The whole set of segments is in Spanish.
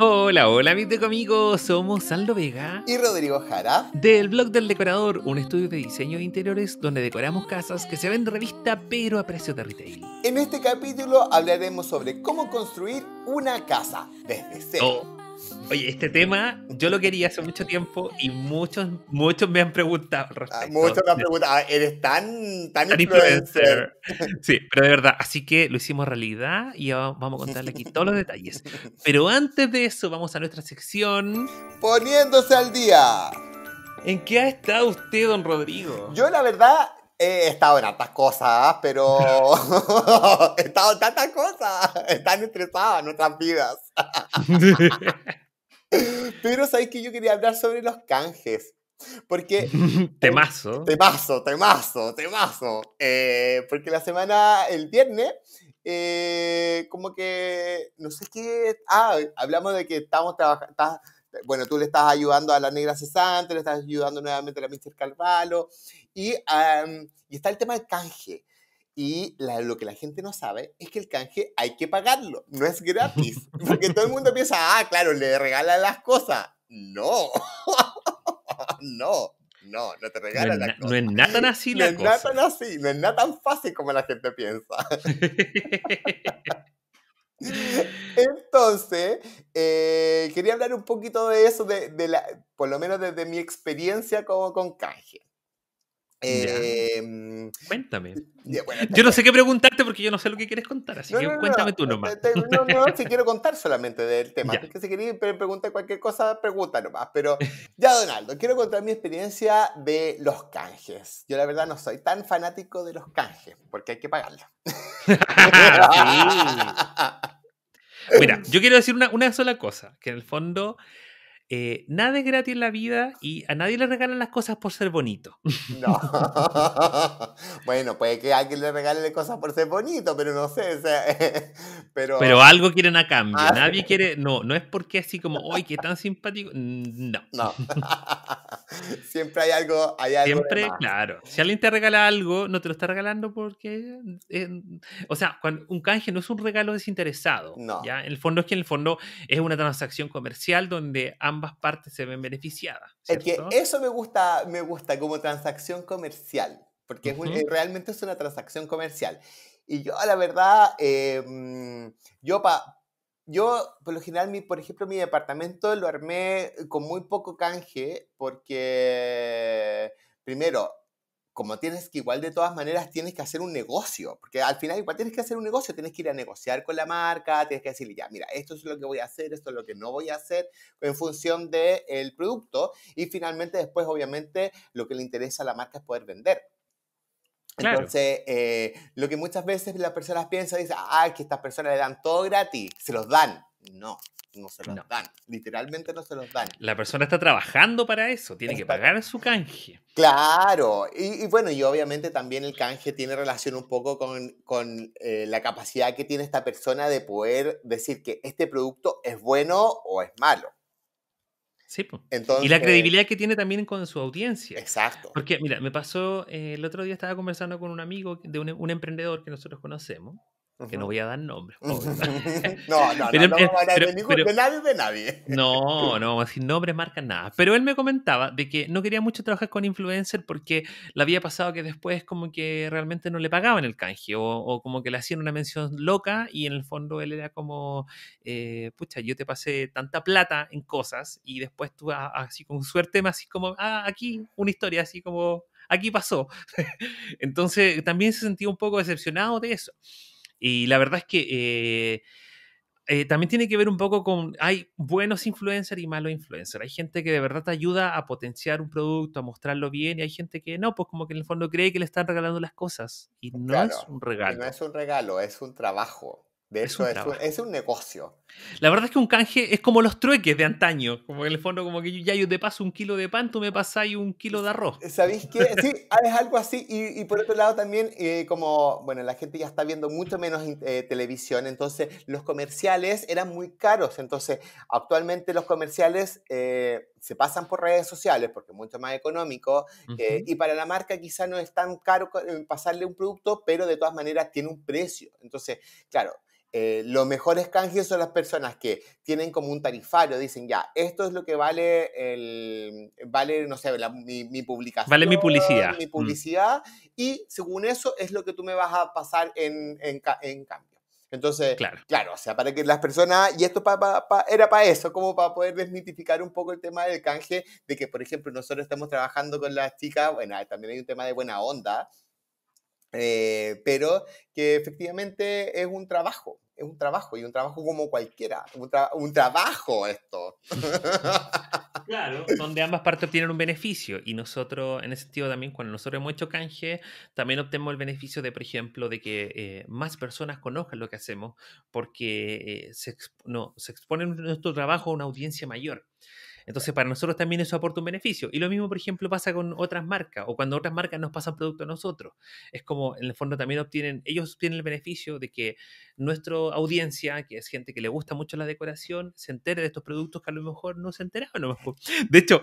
Hola, hola mis amigos, somos Aldo Vega y Rodrigo Jara del blog del decorador, un estudio de diseño de interiores donde decoramos casas que se ven de revista pero a precio de retail. En este capítulo hablaremos sobre cómo construir una casa desde cero. Oh, Oye, este tema yo lo quería hace mucho tiempo y muchos, muchos me han preguntado. Ah, muchos me han preguntado, ah, eres tan, tan, influencer. Sí, pero de verdad, así que lo hicimos realidad y vamos a contarle aquí todos los detalles. Pero antes de eso, vamos a nuestra sección. Poniéndose al día. ¿En qué ha estado usted, don Rodrigo? Yo la verdad He estado en tantas cosas, pero he estado en tantas cosas. Están estresadas nuestras vidas. pero ¿sabes que yo quería hablar sobre los canjes. Porque. temazo. Temazo, temazo, temazo. Eh, porque la semana, el viernes, eh, como que. No sé qué. Ah, hablamos de que estamos trabajando. Bueno, tú le estás ayudando a la Negra Cesante, le estás ayudando nuevamente a la Mister Carvalho, y, y está el tema del canje. Y lo que la gente no sabe es que el canje hay que pagarlo, no es gratis. Porque todo el mundo piensa, ah, claro, le regalan las cosas. No, no, no, no te regalan las cosas. No es nada tan así no es nada no es nada tan fácil como la gente piensa. Entonces, eh, quería hablar un poquito de eso, de, de la, por lo menos desde mi experiencia como con canje. Em, cuéntame. yo no sé qué preguntarte porque yo no sé lo que quieres contar, así que cuéntame tú nomás. No, no, si quiero contar solamente del tema. Es si queréis preguntar cualquier cosa, pregunta nomás. Pero ya, Donaldo, quiero contar mi experiencia de los canjes. Yo la verdad no soy tan fanático de los canjes porque hay que pagarlo Mira, yo quiero decir una sola cosa, que en el fondo eh, nada es gratis en la vida y a nadie le regalan las cosas por ser bonito. No. bueno, puede que alguien le regale cosas por ser bonito, pero no sé. pero... algo quieren a cambio. Ah, nadie quiere. No, no es porque así como, ¡ay, qué tan simpático! No. No. Siempre hay algo. Hay algo Siempre, claro. Si alguien te regala algo, no te lo está regalando porque. Eh, o sea, un canje no es un regalo desinteresado. No. ¿ya? el fondo es que en el fondo es una transacción comercial donde ambos ambas partes se ven beneficiadas. Es que eso me gusta, me gusta como transacción comercial, porque es eh, realmente es una transacción comercial. Y yo, la verdad, em, yo pa, yo, por lo general, mi, por ejemplo, mi departamento lo armé con muy poco canje, porque primero, como tienes que igual de todas maneras tienes que hacer un negocio, porque al final igual tienes que hacer un negocio, tienes que ir a negociar con la marca, tienes que decirle, ya, mira, esto es lo que voy a hacer, esto es lo que no voy a hacer en función del el producto y finalmente después obviamente lo que le interesa a la marca es poder vender. Entonces, eh, lo que muchas veces las personas piensan, dicen, ay, que estas personas le dan todo gratis, se los dan. No, no se los dan. Literalmente no se los dan. La persona está trabajando para eso, tiene que pagar su canje. Claro, y, bueno, y obviamente también el canje tiene relación un poco con, con eh, la capacidad que tiene esta persona de poder decir que este producto es bueno o es malo. Sí, pues. Entonces, y la credibilidad que tiene también con su audiencia. Exacto. Porque, mira, me pasó, eh, el otro día estaba conversando con un amigo, de un emprendedor que nosotros conocemos, que no voy a dar nombres. no, no, no, de, nadie, de nadie. no, no vamos nombres, nada. Pero él me comentaba de que no quería mucho trabajar con influencer porque le había pasado que después como que realmente no le pagaban el canje o, como que le hacían una mención loca y en el fondo él era como, eh, pucha, yo te pasé tanta plata en cosas y después tú así con suerte me así como, ah, aquí una historia así como aquí pasó. Entonces, también se sentía un poco decepcionado de eso. Y la verdad es que... Eh, eh, también tiene que ver un poco con, hay buenos influencers y malos influencers. Hay gente que de verdad te ayuda a potenciar un producto, a mostrarlo bien, y hay gente que no, pues como que en el fondo cree que le están regalando las cosas. Y no es un regalo. No es un regalo, es un trabajo. De eso es, un, es un negocio. La verdad es que un canje es como los trueques de antaño, como en el fondo como que yo, ya yo te paso un kilo de pan, tú me pasáis un kilo de arroz. ¿Sabéis qué? Sí, ah, es algo así. Y, por otro lado también, eh, como, bueno, la gente ya está viendo mucho menos eh, televisión, entonces los comerciales eran muy caros, entonces actualmente los comerciales... Eh, se pasan por redes sociales porque es mucho más económico y para la marca quizá no es tan caro pasarle un producto, pero de todas maneras tiene un precio. Entonces, claro, eh, los mejores canjes son las personas que tienen como un tarifario, dicen ya, esto es lo que vale, el, vale no sé, mi, publicación. Vale mi publicidad. Mi mm. publicidad, y según eso es lo que tú me vas a pasar en, en, cambio. Entonces, claro. claro. o sea, para que las personas, y esto era para eso, como para poder desmitificar un poco el tema del canje, de que, por ejemplo, nosotros estamos trabajando con las chicas, bueno, también hay un tema de buena onda, eh, pero que efectivamente es un trabajo, es un trabajo y un trabajo como cualquiera, un, trabajo esto. Claro, donde ambas partes obtienen un beneficio y nosotros, en ese sentido también, cuando nosotros hemos hecho canje, también obtenemos el beneficio de, por ejemplo, de que eh, más personas conozcan lo que hacemos porque eh, se, no, se expone nuestro trabajo a una audiencia mayor. Entonces, para nosotros también eso aporta un beneficio. Y lo mismo, por ejemplo, pasa con otras marcas o cuando otras marcas nos pasan productos a nosotros. Es como, en el fondo, también obtienen, ellos obtienen el beneficio de que nuestra audiencia, que es gente que le gusta mucho la decoración, se entere de estos productos que a lo mejor no se enteraron De hecho,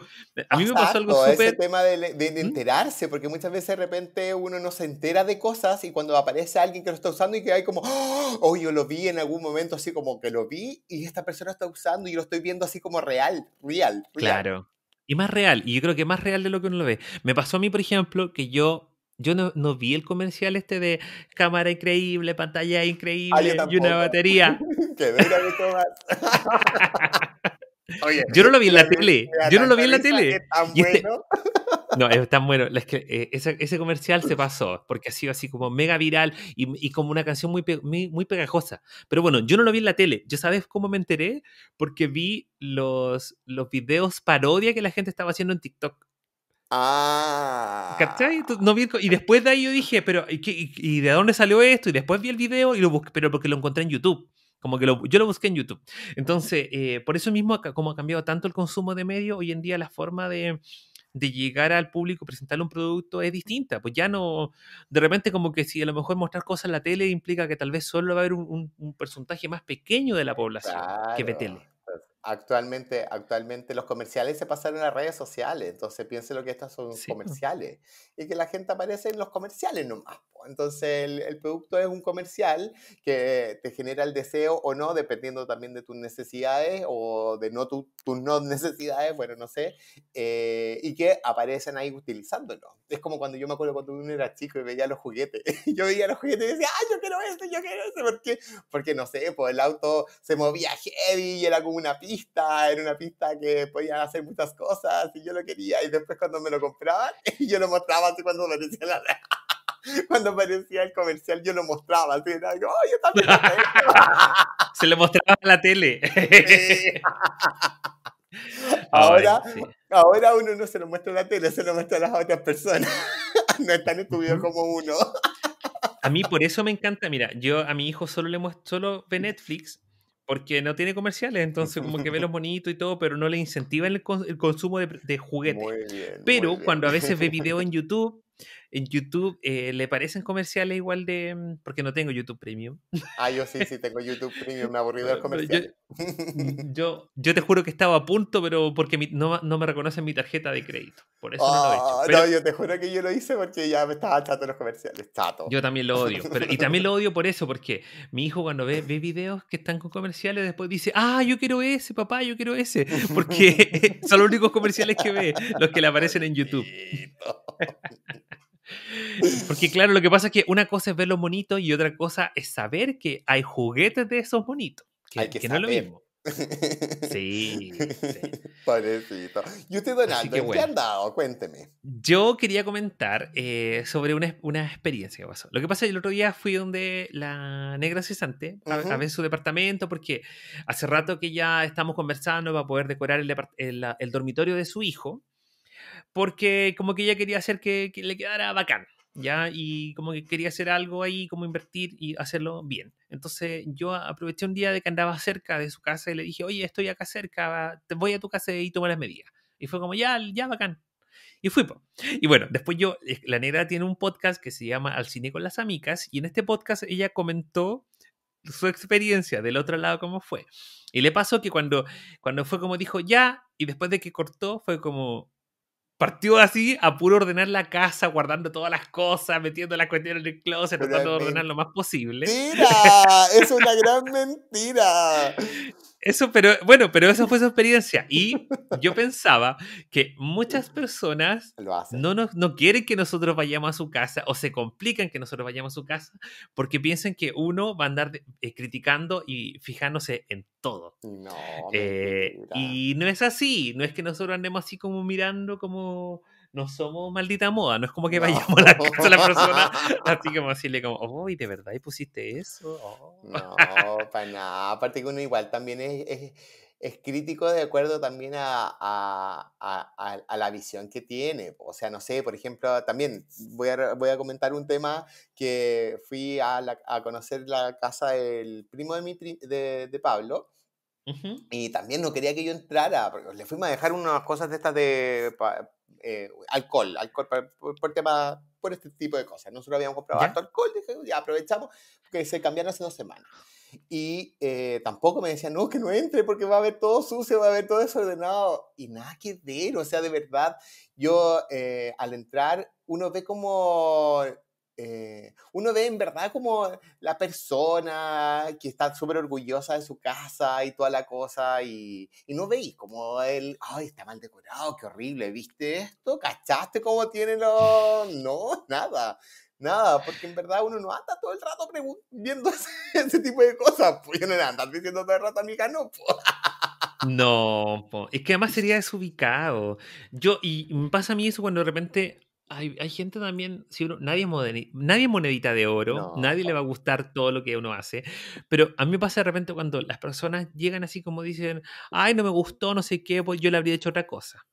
a mí me pasó algo súper... Ese tema de, ¿Mm? enterarse, porque muchas veces de repente uno no se entera de cosas y cuando aparece alguien que lo está usando y que hay como, oh, oh yo lo vi en algún momento así como que lo vi y esta persona está usando y lo estoy viendo así como real, real. Claro. Y más real. Y yo creo que más real de lo que uno lo ve. Me pasó a mí, por ejemplo, que yo yo no, vi el comercial este de cámara increíble, pantalla ah, increíble y una batería. yo no lo vi en la tele. Yo no lo vi en la tele. No, es bueno. que, eh, ese, comercial se pasó porque ha sido así como mega viral y, como una canción muy, muy, pegajosa. Pero bueno, yo no lo vi en la tele. ¿Ya sabes cómo me enteré? Porque vi los, los videos parodia que la gente estaba haciendo en TikTok. Ah. No vi, y ah. después de ahí yo dije, pero ¿y, de dónde salió esto? Y después vi el video y lo busqué, pero porque lo encontré en YouTube. Como que yo lo busqué en YouTube. Entonces, eh, por eso mismo, como ha cambiado tanto el consumo de medios, hoy en día la forma de, de llegar al público, presentarle un producto, es distinta. Pues ya no, de repente como que si a lo mejor mostrar cosas en la tele implica que tal vez solo va a haber un, un, porcentaje más pequeño de la población que ve tele. Actualmente, actualmente los comerciales se pasaron a redes sociales, entonces piense lo que estas son comerciales y que la gente aparece en los comerciales nomás. Entonces el, producto es un comercial que te genera el deseo o no, dependiendo también de tus necesidades o de no tus no necesidades, bueno, no sé, eh, y que aparecen ahí utilizándolo. Es como cuando yo me acuerdo cuando uno era chico y veía los juguetes. yo veía los juguetes y decía, ah, yo quiero este, yo quiero este, porque, porque no sé, pues el auto se movía heavy y era como una pista era una pista que podían hacer muchas cosas y yo lo quería y después cuando me lo compraban, yo lo mostraba así cuando aparecía Cuando aparecía el comercial yo lo mostraba, así, Se lo mostraba en la tele. ahora, ahora uno no se lo muestra en la tele, se lo muestra a las otras personas. no es tan estudiado como uno. a mí por eso me encanta, mira, yo a mi hijo solo le muestro, solo ve Netflix porque no tiene comerciales, entonces como que ve los bonitos y todo, pero no le incentiva el, el consumo de, juguetes. pero cuando a veces ve video en YouTube, en YouTube eh, le parecen comerciales igual de. Mm, porque no tengo YouTube Premium. Ah, yo sí, sí tengo YouTube Premium, me aburrido el comercial. Mm, yo, yo, te juro que estaba a punto, pero porque no, me reconoce mi tarjeta de crédito. Por eso no lo he hecho. Ah, no, yo te juro que yo lo hice porque ya me estaba chato los comerciales. Chato. Yo también lo odio. y también lo odio por eso, porque mi hijo cuando ve, ve videos que están con comerciales, después dice, ah, yo quiero ese, papá, yo quiero ese. Porque son los únicos comerciales que ve, los que le aparecen en YouTube. Porque claro, lo que pasa es que una cosa es ver los monitos y otra cosa es saber que hay juguetes de esos bonitos. Que, que, no lo mismo. Sí, Pobrecito. ¿Y usted, Donaldo, qué han dado? Cuénteme. Yo quería comentar eh, sobre una, experiencia que pasó. Lo que pasa es que el otro día fui donde la negra cesante a, ver su departamento porque hace rato que ya estamos conversando para poder decorar el dormitorio de su hijo porque como que ella quería hacer que, le quedara bacán, ¿ya? Y como que quería hacer algo ahí, como invertir y hacerlo bien. Entonces yo aproveché un día de que andaba cerca de su casa y le dije, oye, estoy acá cerca, te voy a tu casa y toma las medidas. Y fue como, ya, ya, bacán. Y fui. Y bueno, después yo, la negra tiene un podcast que se llama Al cine con las amigas y en este podcast ella comentó su experiencia del otro lado cómo fue. Y le pasó que cuando, cuando fue como dijo ya y después de que cortó fue como, Partió así a puro ordenar la casa, guardando todas las cosas, metiendo las cuestiones en el closet, tratando de ordenar lo más posible. ¡Mentira! ¡Es una gran mentira! Eso, pero bueno, pero esa fue su experiencia. Y yo pensaba que muchas personas no, no quieren que nosotros vayamos a su casa o se complican que nosotros vayamos a su casa porque piensan que uno va a andar eh, criticando y fijándose en todo. No. Eh, y no es así. No es que nosotros andemos así como mirando como no somos maldita moda, no es como que vayamos a la casa de la persona, así como decirle como, oh, de verdad y pusiste eso? Oh". No, para nada, aparte que uno igual también es, es, crítico de acuerdo también a, la visión que tiene, o sea, no sé, por ejemplo, también voy a, voy a comentar un tema que fui a, conocer la casa del primo de, de, Pablo, Y también no quería que yo entrara, porque le fuimos a dejar unas cosas de estas de, eh, alcohol, alcohol por, tema, por este tipo de cosas. Nosotros habíamos comprado alcohol, dije, ya aprovechamos, que se cambiaron hace dos semanas. Y eh, tampoco me decían, no, que no entre porque va a haber todo sucio, va a haber todo desordenado. Y nada que ver, o sea, de verdad, yo eh, al entrar, uno ve como eh, uno ve en verdad como la persona que está súper orgullosa de su casa y toda la cosa y, no veis como él... ay, está mal decorado, qué horrible, ¿viste esto? ¿Cachaste cómo tiene los...? No, nada, nada, porque en verdad uno no anda todo el rato viendo ese, tipo de cosas, pues yo no ando diciendo todo el rato, a no, No, es que además sería desubicado. Yo, y pasa a mí eso cuando de repente hay, hay gente también, si uno, nadie, es nadie monedita de oro, nadie le va a gustar todo lo que uno hace, pero a mí me pasa de repente cuando las personas llegan así como dicen, ay, no me gustó, no sé qué, pues yo le habría hecho otra cosa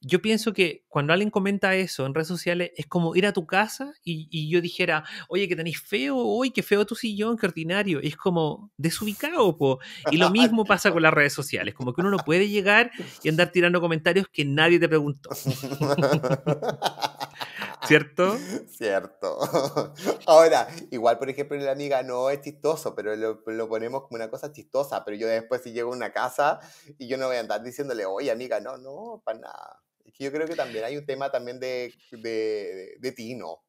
yo pienso que cuando alguien comenta eso en redes sociales es como ir a tu casa y, y yo dijera, oye, que tenéis feo hoy, que feo tu sillón, que ordinario. es como desubicado, po. Y lo mismo pasa con las redes sociales, como que uno no puede llegar y andar tirando comentarios que nadie te preguntó. ¿Cierto? Cierto. Ahora, igual, por ejemplo, la amiga no es chistoso, pero lo, lo, ponemos como una cosa chistosa. Pero yo después, si llego a una casa y yo no voy a andar diciéndole, oye, amiga, no, no, para nada yo creo que también hay un tema también de, de, de tino.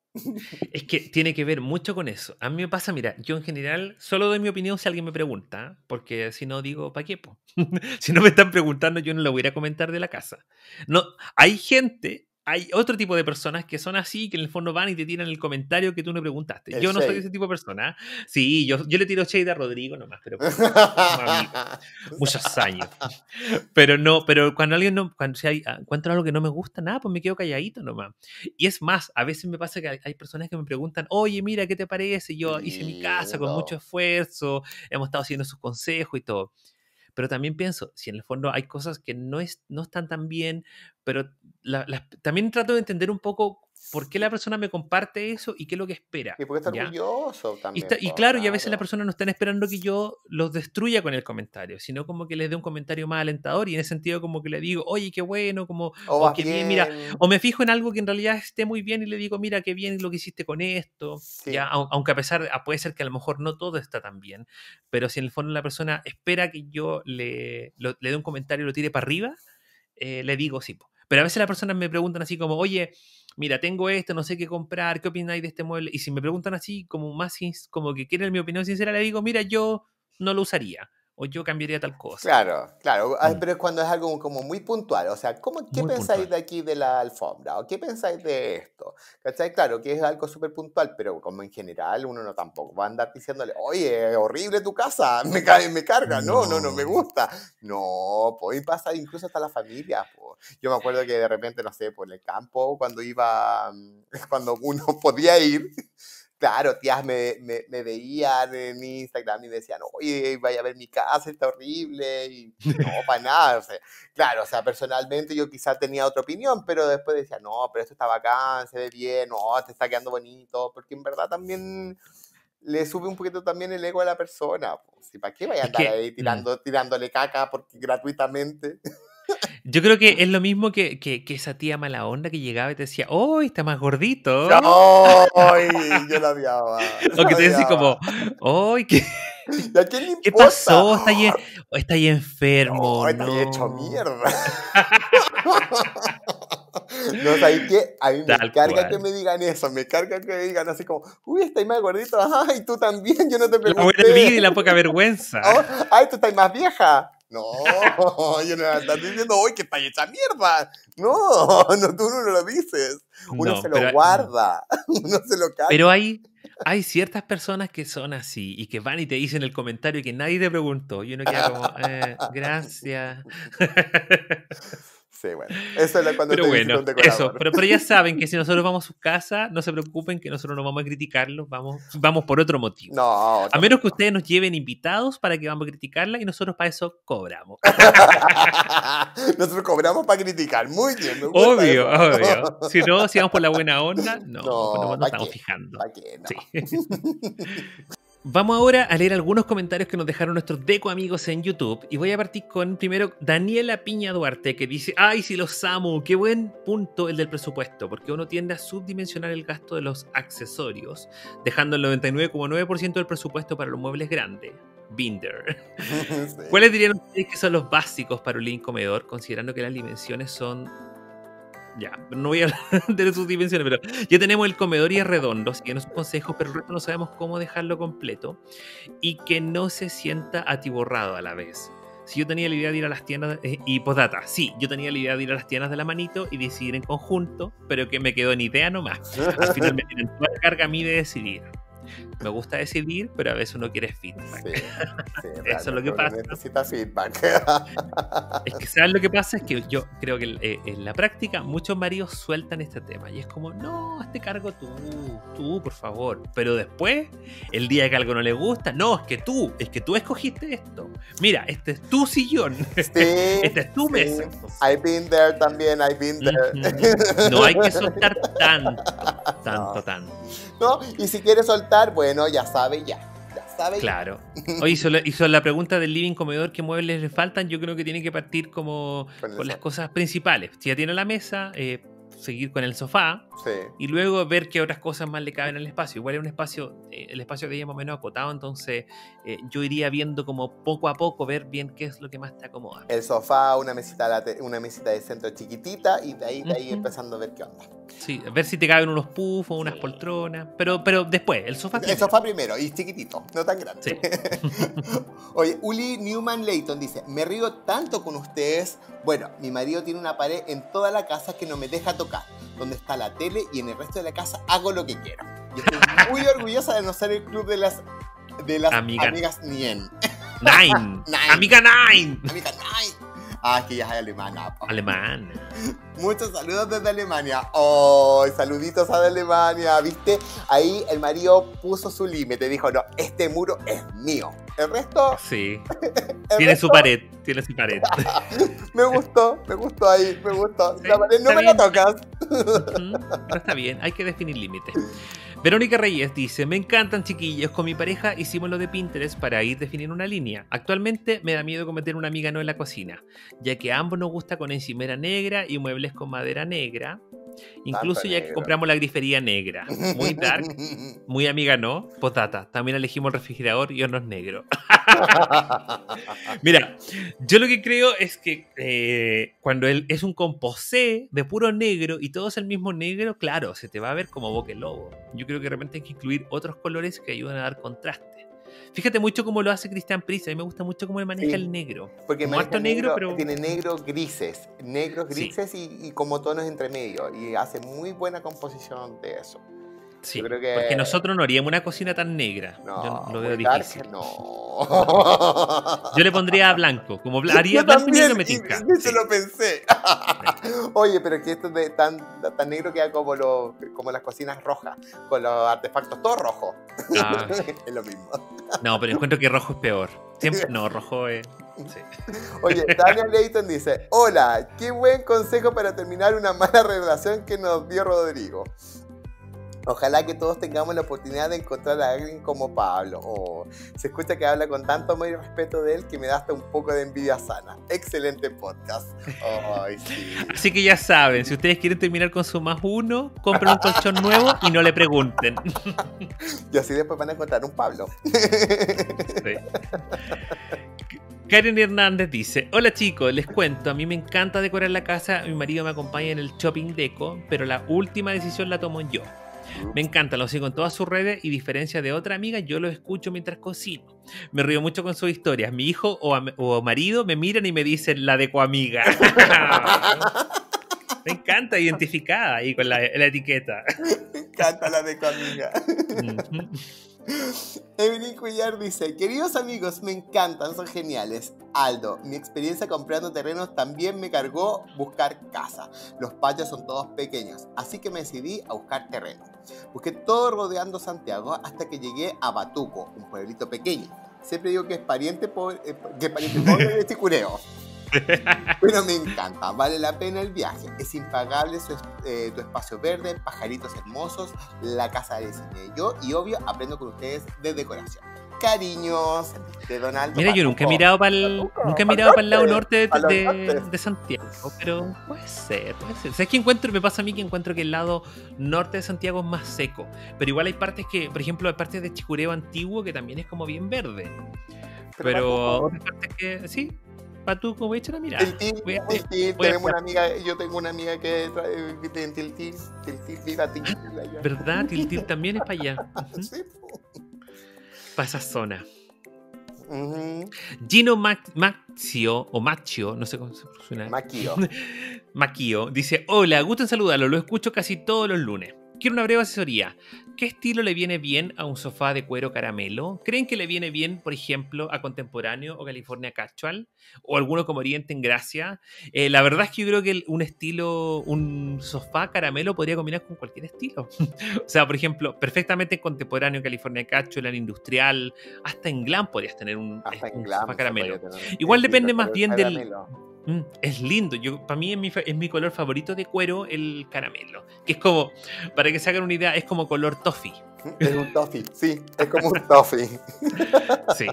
Es que tiene que ver mucho con eso. A mí me pasa, mira, yo en general solo doy mi opinión si alguien me pregunta, porque si no digo, ¿para qué? si no me están preguntando, yo no lo voy a comentar de la casa. No, hay gente hay otro tipo de personas que son así, que en el fondo van y te tiran el comentario que tú no preguntaste. yo no soy ese tipo de persona. ¿eh? Sí, yo, yo le tiro shade a Rodrigo nomás, pero pues, muchos años. Pero no, pero cuando alguien no, cuando se hay, ah, algo que no me gusta, nada, pues me quedo calladito nomás. Y es más, a veces me pasa que hay, hay personas que me preguntan, oye, mira, ¿qué te parece? Yo hice mi casa con mucho esfuerzo, hemos estado haciendo sus consejos y todo. Pero también pienso, si en el fondo hay cosas que no, es, no están tan bien, pero también trato de entender un poco ¿Por qué la persona me comparte eso y qué es lo que espera? Y porque está orgulloso también. Y, claro, y a veces las personas no están esperando que yo los destruya con el comentario, sino como que les dé un comentario más alentador y en ese sentido como que le digo, oye, qué bueno, como, oh, o, mira, o me fijo en algo que en realidad esté muy bien y le digo, mira, qué bien lo que hiciste con esto, aunque a pesar, ah, puede ser que a lo mejor no todo está tan bien, pero si en el fondo la persona espera que yo le, le dé un comentario y lo tire para arriba, eh, le digo, sí. Pero a veces las personas me preguntan así como, oye, mira, tengo esto, no sé qué comprar, ¿qué opináis de este mueble? Y si me preguntan así, como más, como que quieren mi opinión sincera, le digo, mira, yo no lo usaría o yo cambiaría tal cosa. Claro, claro, ah, mm. pero es cuando es algo como muy puntual, o sea, ¿cómo, ¿qué pensáis de aquí de la alfombra? ¿O qué pensáis de esto? ¿Cachai? Claro, que es algo súper puntual, pero como en general uno no tampoco va a andar diciéndole, oye, horrible tu casa, me, me carga, no, no, no, me gusta. No, puede pasar incluso hasta la familia. Yo me acuerdo que de repente, no sé, por el campo, cuando iba, mm, cuando uno podía ir claro, tías me, me, me, veían en Instagram y me decían, oye, vaya a ver mi casa, está horrible, y no, para nada. O sea, claro, o sea, personalmente yo quizás tenía otra opinión, pero después decía, no, pero esto está bacán, se ve bien, no, te está quedando bonito, porque en verdad también le sube un poquito también el ego a la persona. Pues, ¿Para qué vaya a andar ahí mm. tirando, tirándole caca porque gratuitamente? Yo creo que es lo mismo que, que, esa tía mala onda que llegaba y te decía, ¡oh, está más gordito! ¡Ay! Yo la viaba. O que te decía como, ¡ay, qué! ¿Qué pasó? Está ahí, está enfermo. No, está hecho mierda. No, ¿sabes qué? A mí me carga que me digan eso, me carga que me digan así como, uy, ahí más gordito, ay, tú también, yo no te pregunté. La buena vida y la poca vergüenza. Oh, ay, tú estás más vieja. No, yo no estás diciendo hoy que está hecha mierda. No, no, tú no lo dices. Uno se lo guarda, uno se lo calla. Pero hay, hay ciertas personas que son así y que van y te dicen el comentario y que nadie te preguntó. Y uno queda como, eh, gracias. Sí, bueno. Eso es cuando pero te bueno, eso. Pero, pero, ya saben que si nosotros vamos a su casa, no se preocupen que nosotros no vamos a criticarlos, vamos, vamos por otro motivo. No, a menos que ustedes nos lleven invitados para que vamos a criticarla y nosotros para eso cobramos. nosotros cobramos para criticar, muy bien. Obvio, obvio. Si no, si vamos por la buena onda, no, no, nos estamos qué? fijando. Sí. Vamos ahora a leer algunos comentarios que nos dejaron nuestros deco amigos en YouTube. Y voy a partir con primero Daniela Piña Duarte, que dice: ¡Ay, si los amo! ¡Qué buen punto el del presupuesto! Porque uno tiende a subdimensionar el gasto de los accesorios, dejando el 99,9% del presupuesto para los muebles grandes. Binder. ¿Cuáles dirían ustedes que son los básicos para un link comedor, considerando que las dimensiones son ya, no voy a de sus dimensiones, pero ya tenemos el comedor y es redondo, así que no consejos, pero no sabemos cómo dejarlo completo y que no se sienta atiborrado a la vez. Si yo tenía la idea de ir a las tiendas eh, y postdata, sí, yo tenía la idea de ir a las tiendas de la manito y decidir en conjunto, pero que me quedó en idea nomás. Al final me tienen toda la carga a mí de decidir me gusta decidir, pero a veces uno quiere feedback. Eso es lo que pasa. Necesita feedback. es que, ¿sabes lo que pasa? Es que yo creo que eh, en la práctica muchos maridos sueltan este tema y es como, no, este cargo tú, tú, por favor. Pero después, el día que algo no le gusta, no, es que tú, es que tú escogiste esto. Mira, este es tu sillón. Este, este es tu mesa. I've been there también, I've been there. no, hay que soltar tanto, tanto, tanto. No, y si quieres soltar, pues bueno, ya sabe, ya. ya sabe claro. hoy hizo la, pregunta del living comedor, ¿qué muebles le faltan? Yo creo que tiene que partir como con, las cosas principales. Si ya tiene la mesa, eh, seguir con el sofá, y luego ver qué otras cosas más le caben al espacio. Igual es un espacio, eh, el espacio que hay menos acotado, entonces eh, yo iría viendo como poco a poco, ver bien qué es lo que más te acomoda. El sofá, una mesita, una mesita de centro chiquitita y de ahí, ahí empezando a ver qué onda. Sí, a ver si te caben unos pufos unas poltronas, pero, pero después, el sofá El primero. sofá primero y chiquitito, no tan grande. Oye, Uli Newman Layton dice, me río tanto con ustedes. Bueno, mi marido tiene una pared en toda la casa que no me deja tocar, donde está la tele y en el resto de la casa hago lo que quiero. yo estoy muy orgullosa de no ser el club de las, de las amigas Nien. nine. Amiga Nine. Amiga Nine. Ah, es que es alemana. Alemana. Muchos saludos desde Alemania. oh, saluditos a Alemania! ¿Viste? Ahí el marido puso su límite. Dijo, no, este muro es mío. El resto... Sí. tiene su pared, tiene su pared. me gustó, me gustó ahí, me gustó. no me la tocas. está bien, hay que definir límites. Verónica Reyes dice, me encantan chiquillos, con mi pareja hicimos lo de Pinterest para ir definiendo una línea. Actualmente me da miedo cometer una amiga no en la cocina, ya que a ambos nos gusta con encimera negra y muebles con madera negra. Incluso ya que compramos la grifería negra. Muy dark, muy amiga no. potata, también elegimos refrigerador y hornos negro. Mira, yo lo que creo es que eh, cuando él es un composé de puro negro y todo es el mismo negro, claro, se te va a ver como boque lobo. Yo creo que realmente hay que incluir otros colores que ayuden a dar contraste. Fíjate mucho cómo lo hace Cristian Prisa. A mí me gusta mucho cómo maneja el negro. Porque negro, pero. Tiene negros grises. Negros grises y, y, como tonos entre medio. Y hace muy buena composición de eso. Sí, porque nosotros no haríamos una cocina tan negra. No, yo lo veo difícil. no. Yo le pondría blanco, como haría blanco también, y lo pensé. Oye, pero es que esto de tan, negro queda como, como las cocinas rojas, con los artefactos todos rojos ah. es lo mismo. No, pero encuentro que rojo es peor. Siempre, no, rojo es... Oye, Daniel Leighton dice, hola, qué buen consejo para terminar una mala relación que nos dio Rodrigo. Ojalá que todos tengamos la oportunidad de encontrar a alguien como Pablo. se escucha que habla con tanto amor respeto de él que me da hasta un poco de envidia sana. Excelente podcast. Así que ya saben, si ustedes quieren terminar con su más uno, compren un colchón nuevo y no le pregunten. Y así después van a encontrar un Pablo. Karen Hernández dice, hola chicos, les cuento, a mí me encanta decorar la casa, mi marido me acompaña en el shopping deco, pero la última decisión la tomo yo. Me encanta, lo sigo en todas sus redes y diferencia de otra amiga, yo lo escucho mientras cocino. Me río mucho con sus historias. Mi hijo o, marido me miran y me dicen la de coamiga. me encanta, identificada ahí con la, la etiqueta. Me encanta la de coamiga. Evelyn Cuillar dice, queridos amigos, me encantan, son geniales. Aldo, mi experiencia comprando terrenos también me cargó buscar casa. Los patios son todos pequeños, así que me decidí a buscar terreno. Busqué todo rodeando Santiago hasta que llegué a Batuco, un pueblito pequeño. Siempre digo que es pariente pobre, eh, que de bueno, me encanta, vale la pena el viaje. Es impagable su, eh, tu espacio verde, pajaritos hermosos, la casa de cine. Yo, y obvio, aprendo con ustedes de decoración. Cariños de Donaldo. Mira, yo nunca he mirado para el, nunca he mirado para el lado norte de, Santiago, pero puede ser, puede ser. ¿Sabes qué encuentro? Me pasa a mí que encuentro que el lado norte de Santiago es más seco, pero igual hay partes que, por ejemplo, hay partes de Chicureo antiguo que también es como bien verde. Pero, pero hay partes que, sí, Tú tú a echar a tenemos una amiga, yo tengo una amiga que es en eh, Tiltil, Tiltil, viva Tiltil allá. Ah, ¿Verdad? Tiltil también es para allá. Pasa zona. Gino Mac Macchio, o Macchio, no sé cómo se pronuncia. Macchio. Macchio dice: Hola, gusto en saludarlo, lo escucho casi todos los lunes. Quiero una breve asesoría qué estilo le viene bien a un sofá de cuero caramelo? ¿Creen que le viene bien, por ejemplo, a Contemporáneo o California Casual? ¿O alguno como Oriente en Gracia? Eh, la verdad es que yo creo que un estilo, un sofá caramelo podría combinar con cualquier estilo. o sea, por ejemplo, perfectamente Contemporáneo, California Casual, Industrial, hasta en Glam podrías tener un, sofá caramelo. Igual depende más bien del... Mm, es lindo. Yo, para mí es mi, es mi color favorito de cuero el caramelo. Que es como, para que se hagan una idea, es como color toffee. Es un toffee, sí, es como un toffee. Sí.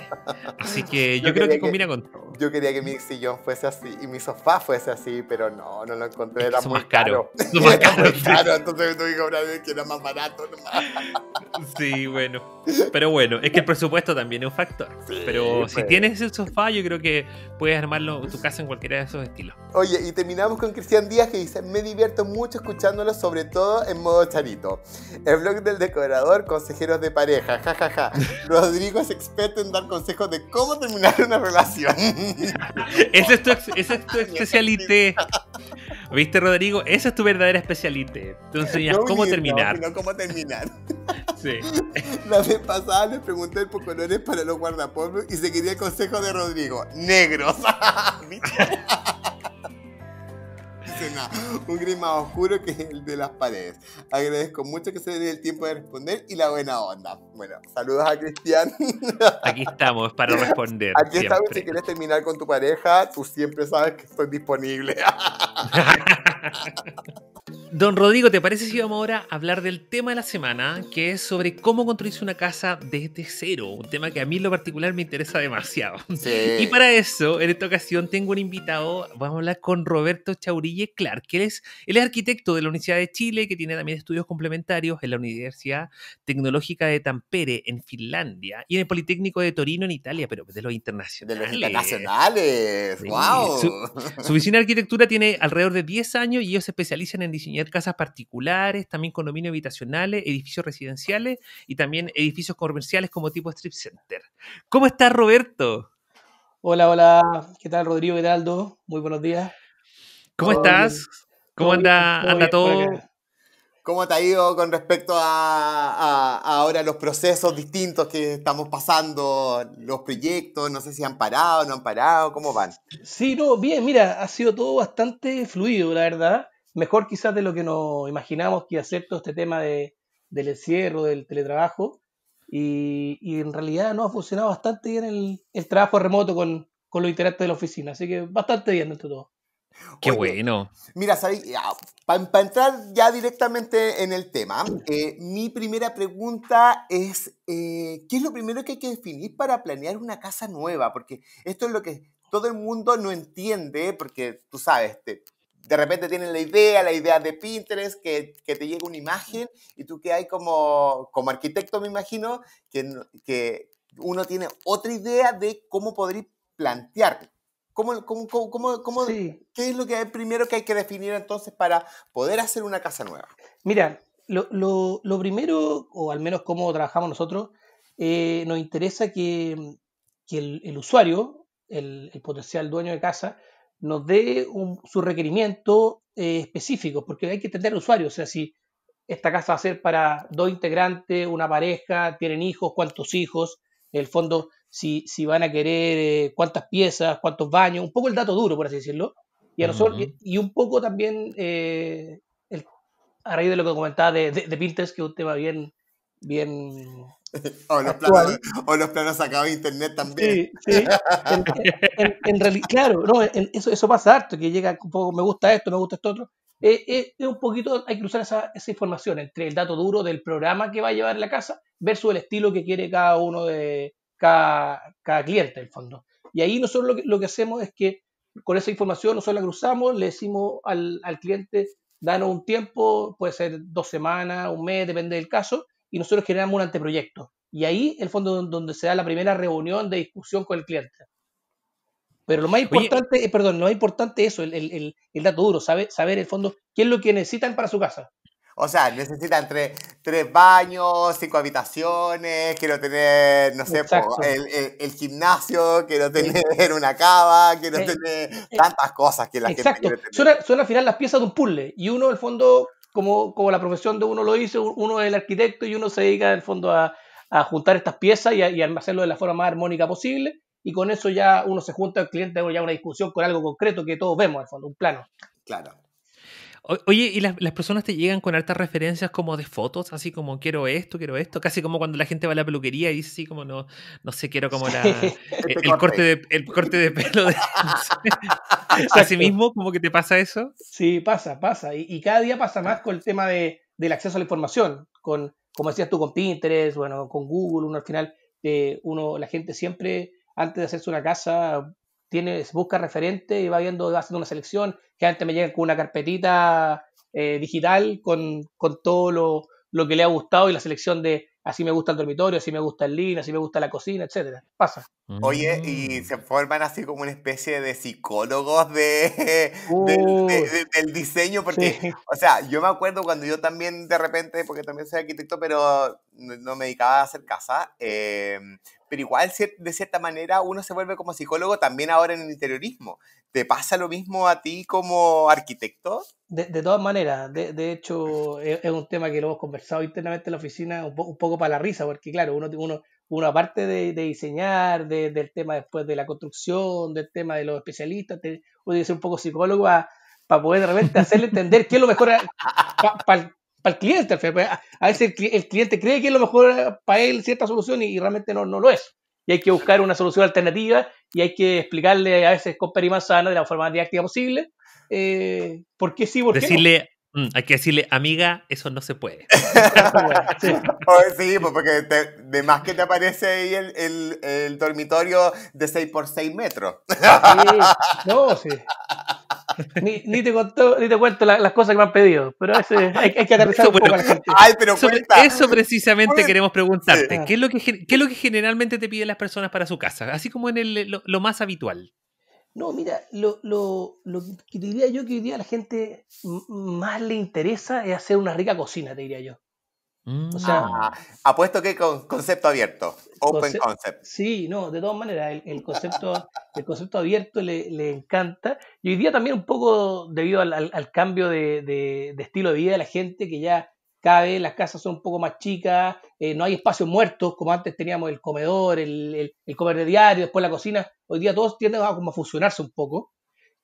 Así que yo, creo que combina con todo. Yo quería que mi sillón fuese así y mi sofá fuese así, pero no, no lo encontré. era más caro. más caro, Entonces me tuve que que era más barato nomás. Sí, bueno. Pero bueno, es que el presupuesto también es un factor. pero si pues. tienes el sofá, yo creo que puedes armarlo tu casa en cualquiera de esos estilos. Oye, y terminamos con Cristian Díaz que dice: Me divierto mucho escuchándolo, sobre todo en modo charito. El blog del decorador consejeros de pareja, jajaja. Rodrigo es experto en dar consejos de cómo terminar una relación. esa es tu, especialité. ¿Viste, Rodrigo? Esa es tu verdadera especialité. Tú enseñas cómo terminar. No, cómo terminar. sí. La vez pasada les pregunté por colores para los guardapolvos y seguiría el consejo de Rodrigo. Negros. un gris oscuro que es el de las paredes. Agradezco mucho que se dé el tiempo de responder y la buena onda. Bueno, saludos a Cristian. Aquí estamos para responder. Aquí estamos si quieres terminar con tu pareja, tú siempre sabes que estoy disponible. Don Rodrigo, ¿te parece si vamos ahora a hablar del tema de la semana, que es sobre cómo construirse una casa desde cero? Un tema que a mí en lo particular me interesa demasiado. Y para eso, en esta ocasión tengo un invitado, vamos a hablar con Roberto Chaurille Clark, que él es, arquitecto de la Universidad de Chile, que tiene también estudios complementarios en la Universidad Tecnológica de Tampa Pérez en Finlandia y en el Politécnico de Torino en Italia, pero de los internacionales. De los internacionales, wow. Su, oficina de arquitectura tiene alrededor de 10 años y ellos se especializan en diseñar casas particulares, también condominios habitacionales, edificios residenciales y también edificios comerciales como tipo strip center. ¿Cómo estás, Roberto? Hola, hola. ¿Qué tal, Rodrigo? Heraldo? Muy buenos días. ¿Cómo estás? ¿Cómo anda, anda todo? ¿Cómo te ha ido con respecto a, ahora los procesos distintos que estamos pasando, los proyectos? No sé si han parado, no han parado, ¿cómo van? Sí, no, bien, mira, ha sido todo bastante fluido, la verdad. Mejor quizás de lo que nos imaginamos que acepto este tema del encierro, del teletrabajo. Y, en realidad no ha funcionado bastante bien el, trabajo remoto con, con los interactos de la oficina, así que bastante bien dentro todo. Qué bueno. Mira, ah, para entrar ya directamente en el tema, eh, mi primera pregunta es, eh, ¿qué es lo primero que hay que definir para planear una casa nueva? Porque esto es lo que todo el mundo no entiende, porque tú sabes, de repente tienen la idea, la idea de Pinterest, que, te llega una imagen y tú que hay como, como arquitecto, me imagino, que, uno tiene otra idea de cómo podría plantear. ¿Cómo, cómo, cómo, ¿Qué es lo que hay primero que hay que definir entonces para poder hacer una casa nueva? Mira, lo, primero, o al menos cómo trabajamos nosotros, eh, nos interesa que, el, usuario, el, potencial dueño de casa, nos dé su requerimiento eh, específico, porque hay que entender al usuario, o sea, si esta casa va a ser para dos integrantes, una pareja, tienen hijos, cuántos hijos, En el fondo, si, si van a querer eh, cuántas piezas, cuántos baños, un poco el dato duro, por así decirlo. Y, a nosotros, y, un poco también, eh, a raíz de lo que comentaba de, de, Pinterest, que es un tema bien... bien o, los planos, o los planos sacados de internet también. Sí, sí. En, claro, no, eso, eso pasa harto, que llega un poco, me gusta esto, me gusta esto otro. Eh, es un poquito, hay que usar esa, esa, información entre el dato duro del programa que va a llevar la casa versus el estilo que quiere cada uno de, cada, cliente, el fondo. Y ahí nosotros lo que, lo que, hacemos es que con esa información nosotros la cruzamos, le decimos al, al cliente, danos un tiempo, puede ser dos semanas, un mes, depende del caso, y nosotros generamos un anteproyecto. Y ahí, el fondo, donde se da la primera reunión de discusión con el cliente. Pero lo más importante, eh, perdón, lo más importante es eso, el, el, dato duro, saber, saber, el fondo, qué es lo que necesitan para su casa. O sea, necesitan tres, tres baños, cinco habitaciones, quiero tener, no sé, el, gimnasio, quiero tener una cava, quiero tener tantas cosas que la exacto. gente Son, al final las piezas de un puzzle y uno, en el fondo, como, como la profesión de uno lo dice, uno es el arquitecto y uno se dedica, al fondo, a, juntar estas piezas y, a, hacerlo de la forma más armónica posible. Y con eso ya uno se junta al cliente, ya una discusión con algo concreto que todos vemos, al fondo, un plano. Claro oye, ¿y las, personas te llegan con altas referencias como de fotos? Así como, quiero esto, quiero esto. Casi como cuando la gente va a la peluquería y dice así como, no, no sé, quiero como la, este el, corte de, el corte de pelo. De... mismo, como que te pasa eso. Sí, pasa, pasa. Y, cada día pasa más con el tema del acceso a la información. Con, como decías tú, con Pinterest, bueno, con Google, uno al final, eh, uno, la gente siempre, antes de hacerse una casa, tiene, busca referente y va viendo, va haciendo una selección, que antes me llega con una carpetita eh, digital con, todo lo, que le ha gustado y la selección de así me gusta el dormitorio, así me gusta el living, así me gusta la cocina, etcétera. Pasa. Oye, y mm. se forman así como una especie de psicólogos de, uh. del, diseño, porque, o sea, yo me acuerdo cuando yo también de repente, porque también soy arquitecto, pero no me dedicaba a hacer casa, em, pero igual de cierta manera uno se vuelve como psicólogo también ahora en el interiorismo. ¿Te pasa lo mismo a ti como arquitecto? De, todas maneras, de, hecho e-, es, un tema que lo hemos conversado internamente en la oficina un, poco para la risa, porque claro, uno, uno, uno aparte de, diseñar, del tema después de la construcción, del tema de los especialistas, uno tiene que ser un poco psicólogo para poder realmente hacerle entender qué es lo mejor para al cliente. a, veces el, cliente cree que es lo mejor eh, para él cierta solución y, realmente no, no lo es y hay que buscar una solución alternativa y hay que explicarle a veces con sana de la forma más didáctica posible eh, por qué sí, por qué decirle, mm, hay que decirle, amiga, eso no se puede. sí. Pues, porque de más que te aparece ahí el, el, el dormitorio de 6 por 6 metros. no, sí ni, te contó, ni te cuento las cosas que me han pedido, pero hay, que eso, la gente. eso precisamente queremos preguntarte. ¿Qué, es lo que, lo que generalmente te piden las personas para su casa? Así como en lo, más habitual. No, mira, lo, lo, lo, que diría yo que hoy día a la gente más le interesa es hacer una rica cocina, te diría yo. Mm. sea, ah. apuesto que con concepto abierto, open concept, Sí, no, de todas maneras, el, concepto, el concepto abierto le, encanta. Y hoy día también un poco debido al, cambio de, estilo de vida de la gente, que ya cabe, las casas son un poco más chicas, eh, no hay espacios muertos, como antes teníamos el comedor, el, comer de diario, después la cocina. Hoy día todos tienden a, como fusionarse un poco.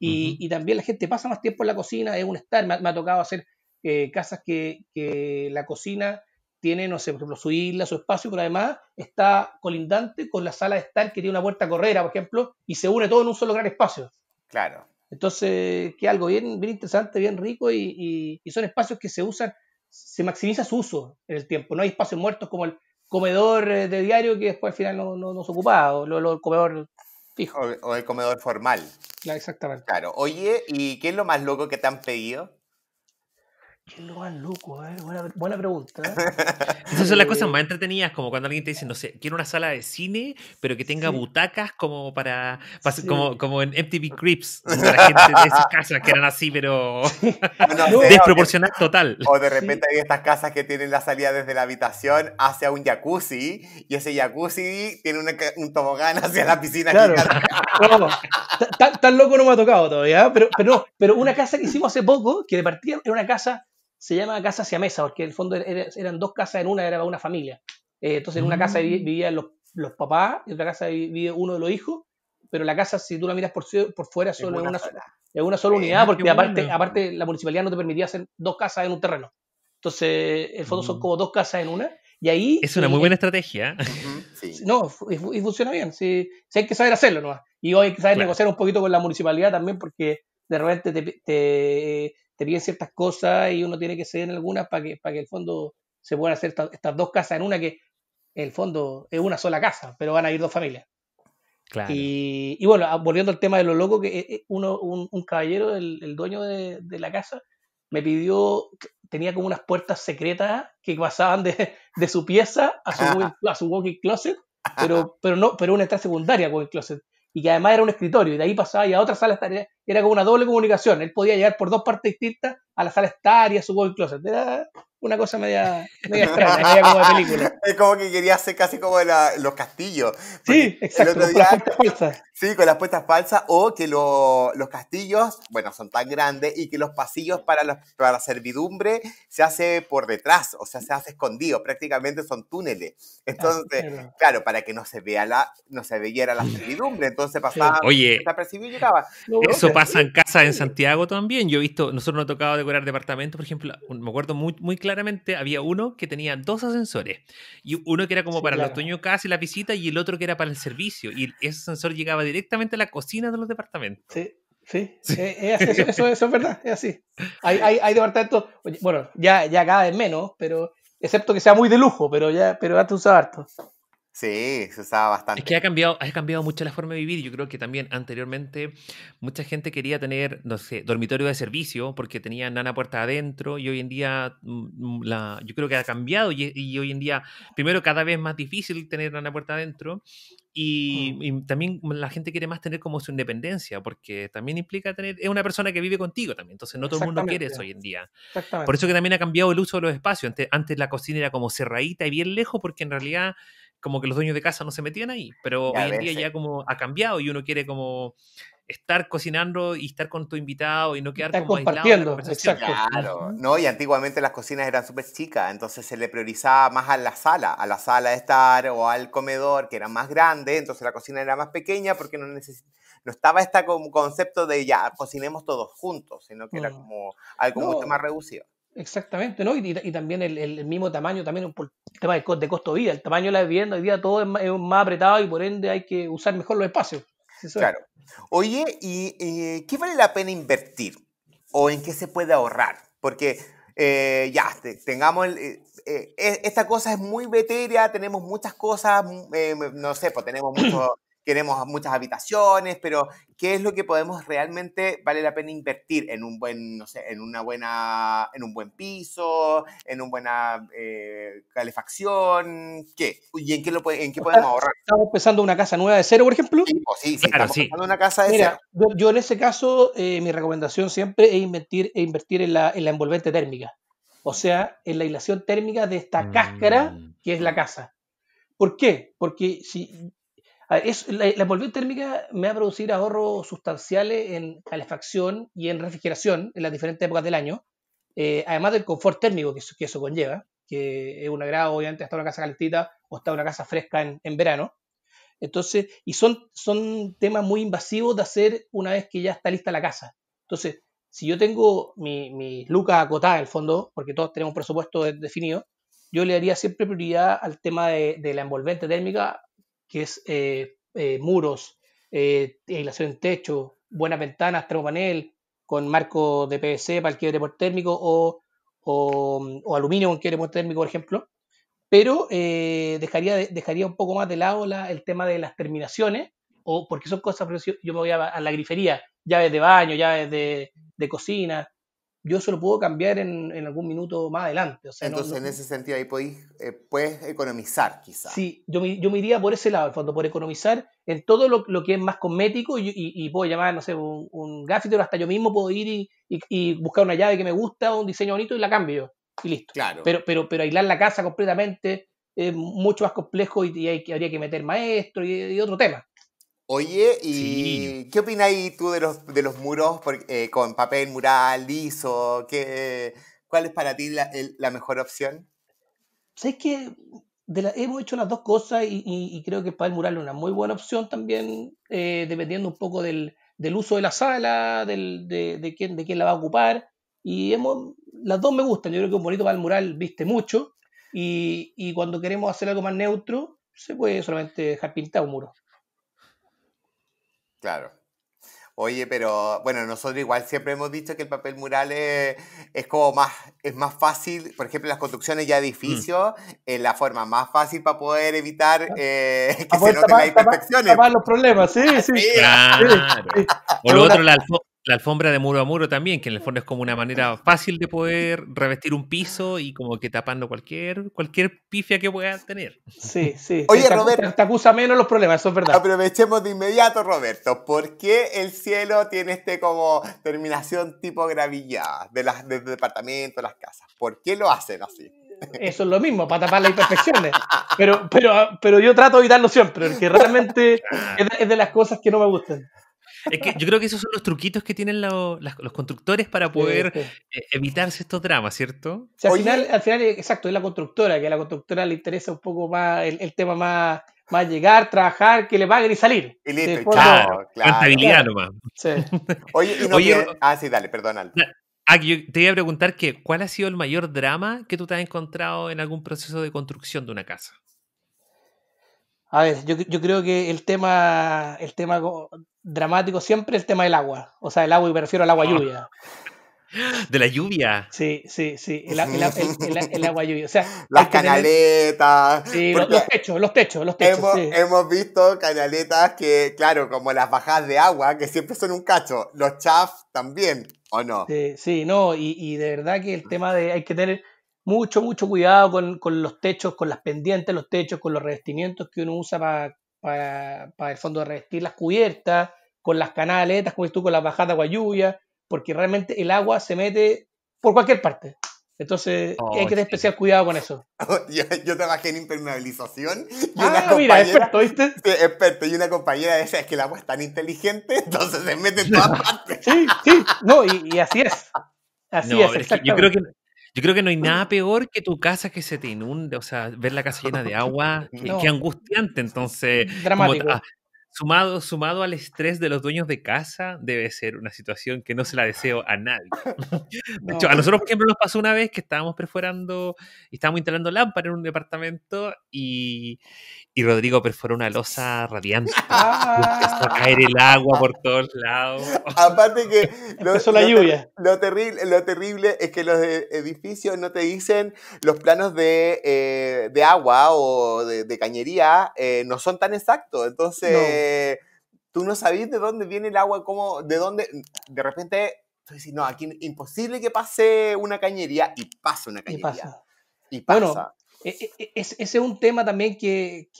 Y, también la gente pasa más tiempo en la cocina, es un estar. Me, ha tocado hacer eh, casas que, que la cocina tiene, no sé, por ejemplo, su isla, su espacio, pero además está colindante con la sala de estar que tiene una puerta correra, por ejemplo, y se une todo en un solo gran espacio. Claro. Entonces, que algo bien, bien interesante, bien rico, y, son espacios que se usan, se maximiza su uso en el tiempo. No hay espacios muertos como el comedor eh, de diario que después al final no, no, se o el comedor fijo. O, el comedor formal. Claro, exactamente. Claro. Oye, ¿y qué es lo más loco que te han pedido? ¿Qué loco? Eh? Buena, pregunta. ¿eh? Esas son las cosas eh, más entretenidas, como cuando alguien te dice, no sé, quiero una sala de cine, pero que tenga butacas como para, como, como en MTV Crips, la gente de esas casas que eran así, pero desproporcional total. O de repente hay estas casas que tienen la salida desde la habitación hacia un jacuzzi, y ese jacuzzi tiene un tobogán hacia la piscina. tan, tan, loco no me ha tocado todavía, ¿eh? pero, pero, pero una casa que hicimos hace poco, que de partida era una casa se llama casa hacia mesa, porque en el fondo eran dos casas en una, era una familia. Eh, entonces en una casa mm. vivían los, los papás, en otra casa vivía uno de los hijos, pero la casa, si tú la miras por, por fuera, solo es una, sola, una sola unidad, porque aparte, aparte la municipalidad no te permitía hacer dos casas en un terreno. Entonces, el fondo son mm. como dos casas en una. Y ahí, es una muy buena estrategia. ¿eh? No, y, funciona bien. Si hay que saber hacerlo no Y hoy hay que saber negociar un poquito con la municipalidad también, porque de repente te, te, te ciertas cosas y uno tiene que ceder en algunas para que, para que el fondo se puedan hacer estas dos casas en una que en el fondo es una sola casa, pero van a ir dos familias. Y, bueno, ah, volviendo al tema de lo loco, que eh, eh, uno, un, caballero, el, dueño de, la casa, me pidió, tenía como unas puertas secretas que pasaban de, su pieza a su, ah. a su closet, pero, pero, no, pero una está secundaria el closet y que además era un escritorio, y de ahí pasaba y a otra sala estaria, era como una doble comunicación, él podía llegar por dos partes distintas a la sala estaria, su walk closet, era una cosa media, media extraña, como de película. Es como que quería hacer casi como los castillos. Sí, exacto, Sí, con las puestas falsas o que los castillos, bueno, son tan grandes y que los pasillos para, la servidumbre se hace por detrás, o sea, se hace escondido, prácticamente son túneles. Ah, entonces, claro, para que no se vea la, no se viera la servidumbre, entonces pasaba, Oye, eso pasa en casa en Santiago también. Yo he visto, nosotros nos ha tocado decorar departamentos, por ejemplo, me acuerdo muy, muy claramente, había uno que tenía dos ascensores y uno que era como para los dueños casi la visita y el otro que era para el servicio y ese ascensor llegaba de directamente la cocina de los departamentos. Sí, sí, eh, eso, es verdad, es así. Hay, departamentos, bueno, ya, ya cada vez menos, pero excepto que sea muy de lujo, pero ya, pero antes usaba harto. Sí, se usaba bastante. Es que ha cambiado, ha cambiado mucho la forma de vivir. Yo creo que también anteriormente mucha gente quería tener, no sé, dormitorio de servicio porque tenían nana puerta adentro y hoy en día mm, yo creo que ha cambiado y, hoy en día, primero, cada vez más difícil tener nana puerta adentro Oh. Y, también la gente quiere más tener como su independencia, porque también implica tener, es una persona que vive contigo también, entonces no todo el mundo quiere eso hoy en día. Por eso que también ha cambiado el uso de los espacios. Antes, la cocina era como cerradita y bien lejos, porque en realidad como que los dueños de casa no se metían ahí, pero hoy en día ya como ha cambiado y uno quiere como estar cocinando y estar con tu invitado y no quedar como compartiendo, aislado exacto. Claro, ¿no? Y antiguamente las cocinas eran súper chicas, entonces se le priorizaba más a la sala, a la sala de estar o al comedor, que era más grande, entonces la cocina era más pequeña porque no, no estaba este concepto de ya, cocinemos todos juntos, sino que era mm. como algo mucho más reducido. Exactamente, ¿no? Y, y, también el, el, mismo tamaño, también por tema de, costo de vida, el tamaño de la vivienda, hoy día todo es más apretado y por ende hay que usar mejor los espacios claro. Oye, ¿y eh, qué vale la pena invertir? ¿O en qué se puede ahorrar? Porque eh, ya, tengamos, eh, e, esta cosa es muy veteria, tenemos muchas cosas, mm, no sé, pues tenemos mucho queremos muchas habitaciones, pero ¿qué es lo que podemos realmente, vale la pena invertir en un buen, no sé, en una buena, en un buen piso, en una buena eh, calefacción? ¿Qué? ¿Y en qué, lo, podemos ahorrar? ¿Estamos pensando una casa nueva de cero, por ejemplo? Sí, pues sí, estamos una casa de Yo, en ese caso, eh, mi recomendación siempre es invertir, invertir en, la, envolvente térmica. O sea, en la aislación térmica de esta cáscara mm. que es la casa. ¿Por qué? Porque si Ah, la, envolvente térmica me va a producir ahorros sustanciales en calefacción y en refrigeración en las diferentes épocas del año, eh, además del confort térmico que eso, conlleva, que es un agrado, obviamente, hasta una casa calentita o hasta una casa fresca en, verano. Entonces, y son, son temas muy invasivos de hacer una vez que ya está lista la casa. Entonces, si yo tengo mi, luca lucas acotada en el fondo, porque todos tenemos presupuesto definido, yo le daría siempre prioridad al tema de, de, la envolvente térmica que es eh, eh, muros, aislación eh, en techo, buenas ventanas, termopanel, con marco de PVC para el quiebre por térmico o, aluminio con quiebre por térmico, por ejemplo. Pero dejaría, dejaría un poco más de lado el tema de las terminaciones, o porque son cosas, yo me voy a, la grifería, llaves de baño, llaves de cocina, yo se lo puedo cambiar en, algún minuto más adelante. Entonces, en ese sentido, ahí podéis, eh, puedes economizar quizás. Sí, yo me, yo me iría por ese lado, al fondo, por economizar en todo lo, que es más cosmético y, puedo llamar, no sé, un, un o hasta yo mismo puedo ir y, buscar una llave que me gusta un diseño bonito y la cambio Y listo. Pero, pero, pero aislar la casa completamente es mucho más complejo y, hay, habría que meter maestro y, otro tema. Oye, ¿y qué opináis tú de los, de los muros eh, con papel mural, liso? ¿Qué, ¿Cuál es para ti la, mejor opción? Sabes que hemos hecho las dos cosas y, creo que el papel mural es una muy buena opción también, eh, dependiendo un poco del, del, uso de la sala, del, de, quién, de quién la va a ocupar. Y hemos, las dos me gustan. Yo creo que un bonito papel mural viste mucho. Y, y cuando queremos hacer algo más neutro, se puede solamente dejar pintar un muro. Claro. Oye, pero bueno, nosotros igual siempre hemos dicho que el papel mural es, como más, es más fácil, por ejemplo, las construcciones ya mm. edificios, es la forma más fácil para poder evitar ah. eh, que ah, se noten las imperfecciones. los problemas, sí, ah, sí. Claro. O lo otro, la, alfombra la alfombra de muro a muro también, que en el fondo es como una manera fácil de poder revestir un piso y como que tapando cualquier, cualquier pifia que pueda tener. Sí, sí. Oye, te Roberto. te acusa menos los problemas, eso es verdad. Aprovechemos de inmediato, Roberto. ¿Por qué el cielo tiene este como terminación tipo gravillada de las de departamentos, las casas? ¿Por qué lo hacen así? Eso es lo mismo, para tapar las imperfecciones. Pero, pero, pero yo trato de evitarlo siempre, porque realmente es de las cosas que no me gustan yo creo que esos son los truquitos que tienen los constructores para poder eh, evitarse estos dramas, ¿cierto? al, final, eh, exacto, es la constructora, que a la constructora le interesa un poco más el, tema más, llegar, trabajar, que le paguen y salir. Y listo, y pues, claro, Contabilidad nomás. Sí. Oye, ah, sí, dale, perdón, Ah, yo te iba a preguntar que, ¿cuál ha sido el mayor drama que tú te has encontrado en algún proceso de construcción de una casa? A ver, yo, yo, creo que el tema, el tema dramático siempre es el tema del agua. O sea, el agua, y me refiero al agua ah. lluvia. De la lluvia. Sí, sí, sí. El, agua lluvia. O sea, Las canaletas. Sí, los, techos, los techos, los techos. Hemos, hemos, visto canaletas que, claro, como las bajadas de agua, que siempre son un cacho. Los chaf también, ¿o no? Sí, sí, no. Y, y de verdad que el tema de. Hay que tener mucho, mucho cuidado con, los techos, con las pendientes, los techos, con los revestimientos que uno usa para el fondo de revestir las cubiertas, con las canaletas, como tú, con las bajadas agua lluvia, porque realmente el agua se mete por cualquier parte. Entonces oh, hay que tener especial cuidado con eso. Yo, trabajé en impermeabilización. Y ah, una mira, experto, ¿viste? experto. Y una compañera decía, es que el agua es tan inteligente, entonces se mete en todas partes. Sí, sí, no, y, así es. Así es, exacto yo creo que yo creo que no hay nada peor que tu casa que se te inunde, o sea, ver la casa llena de agua, qué, angustiante, entonces. Ah, sumado, sumado al estrés de los dueños de casa, debe ser una situación que no se la deseo a nadie. De hecho, a nosotros, por ejemplo, nos pasó una vez que estábamos perforando y estábamos instalando lámparas en un departamento y, y Rodrigo perforó una losa radiante. hasta ah. caer el agua por todos lados. Aparte que lo, la lluvia. Lo, terrible, lo terrible es que los e-, edificios no te dicen los planos de, eh, agua o de, cañería eh, no son tan exactos. Entonces, tú no sabías de dónde viene el agua, cómo, de dónde. De repente, tú dices, no, aquí imposible que pase una cañería y pasa una cañería. Y pasa. Y pasa. E, e, e, ese es un tema también que,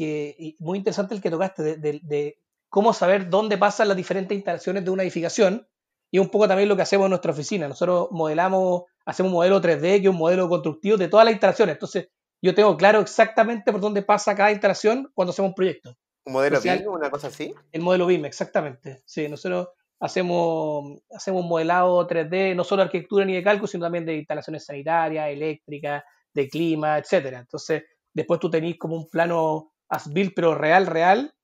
muy interesante el que tocaste, de, cómo saber dónde pasan las diferentes instalaciones de una edificación y un poco también lo que hacemos en nuestra oficina. Nosotros modelamos, hacemos un modelo 3D, que es un modelo constructivo de todas las instalaciones. Entonces, yo tengo claro exactamente por dónde pasa cada instalación cuando hacemos un proyecto. ¿Un modelo BIM, una cosa así? El modelo BIM, exactamente. Sí, nosotros hacemos, hacemos modelado 3D, no solo de arquitectura ni de cálculo, sino también de instalaciones sanitarias, eléctricas, de clima, etcétera. Entonces, después tú tenés como un plano as-built, pero real, real,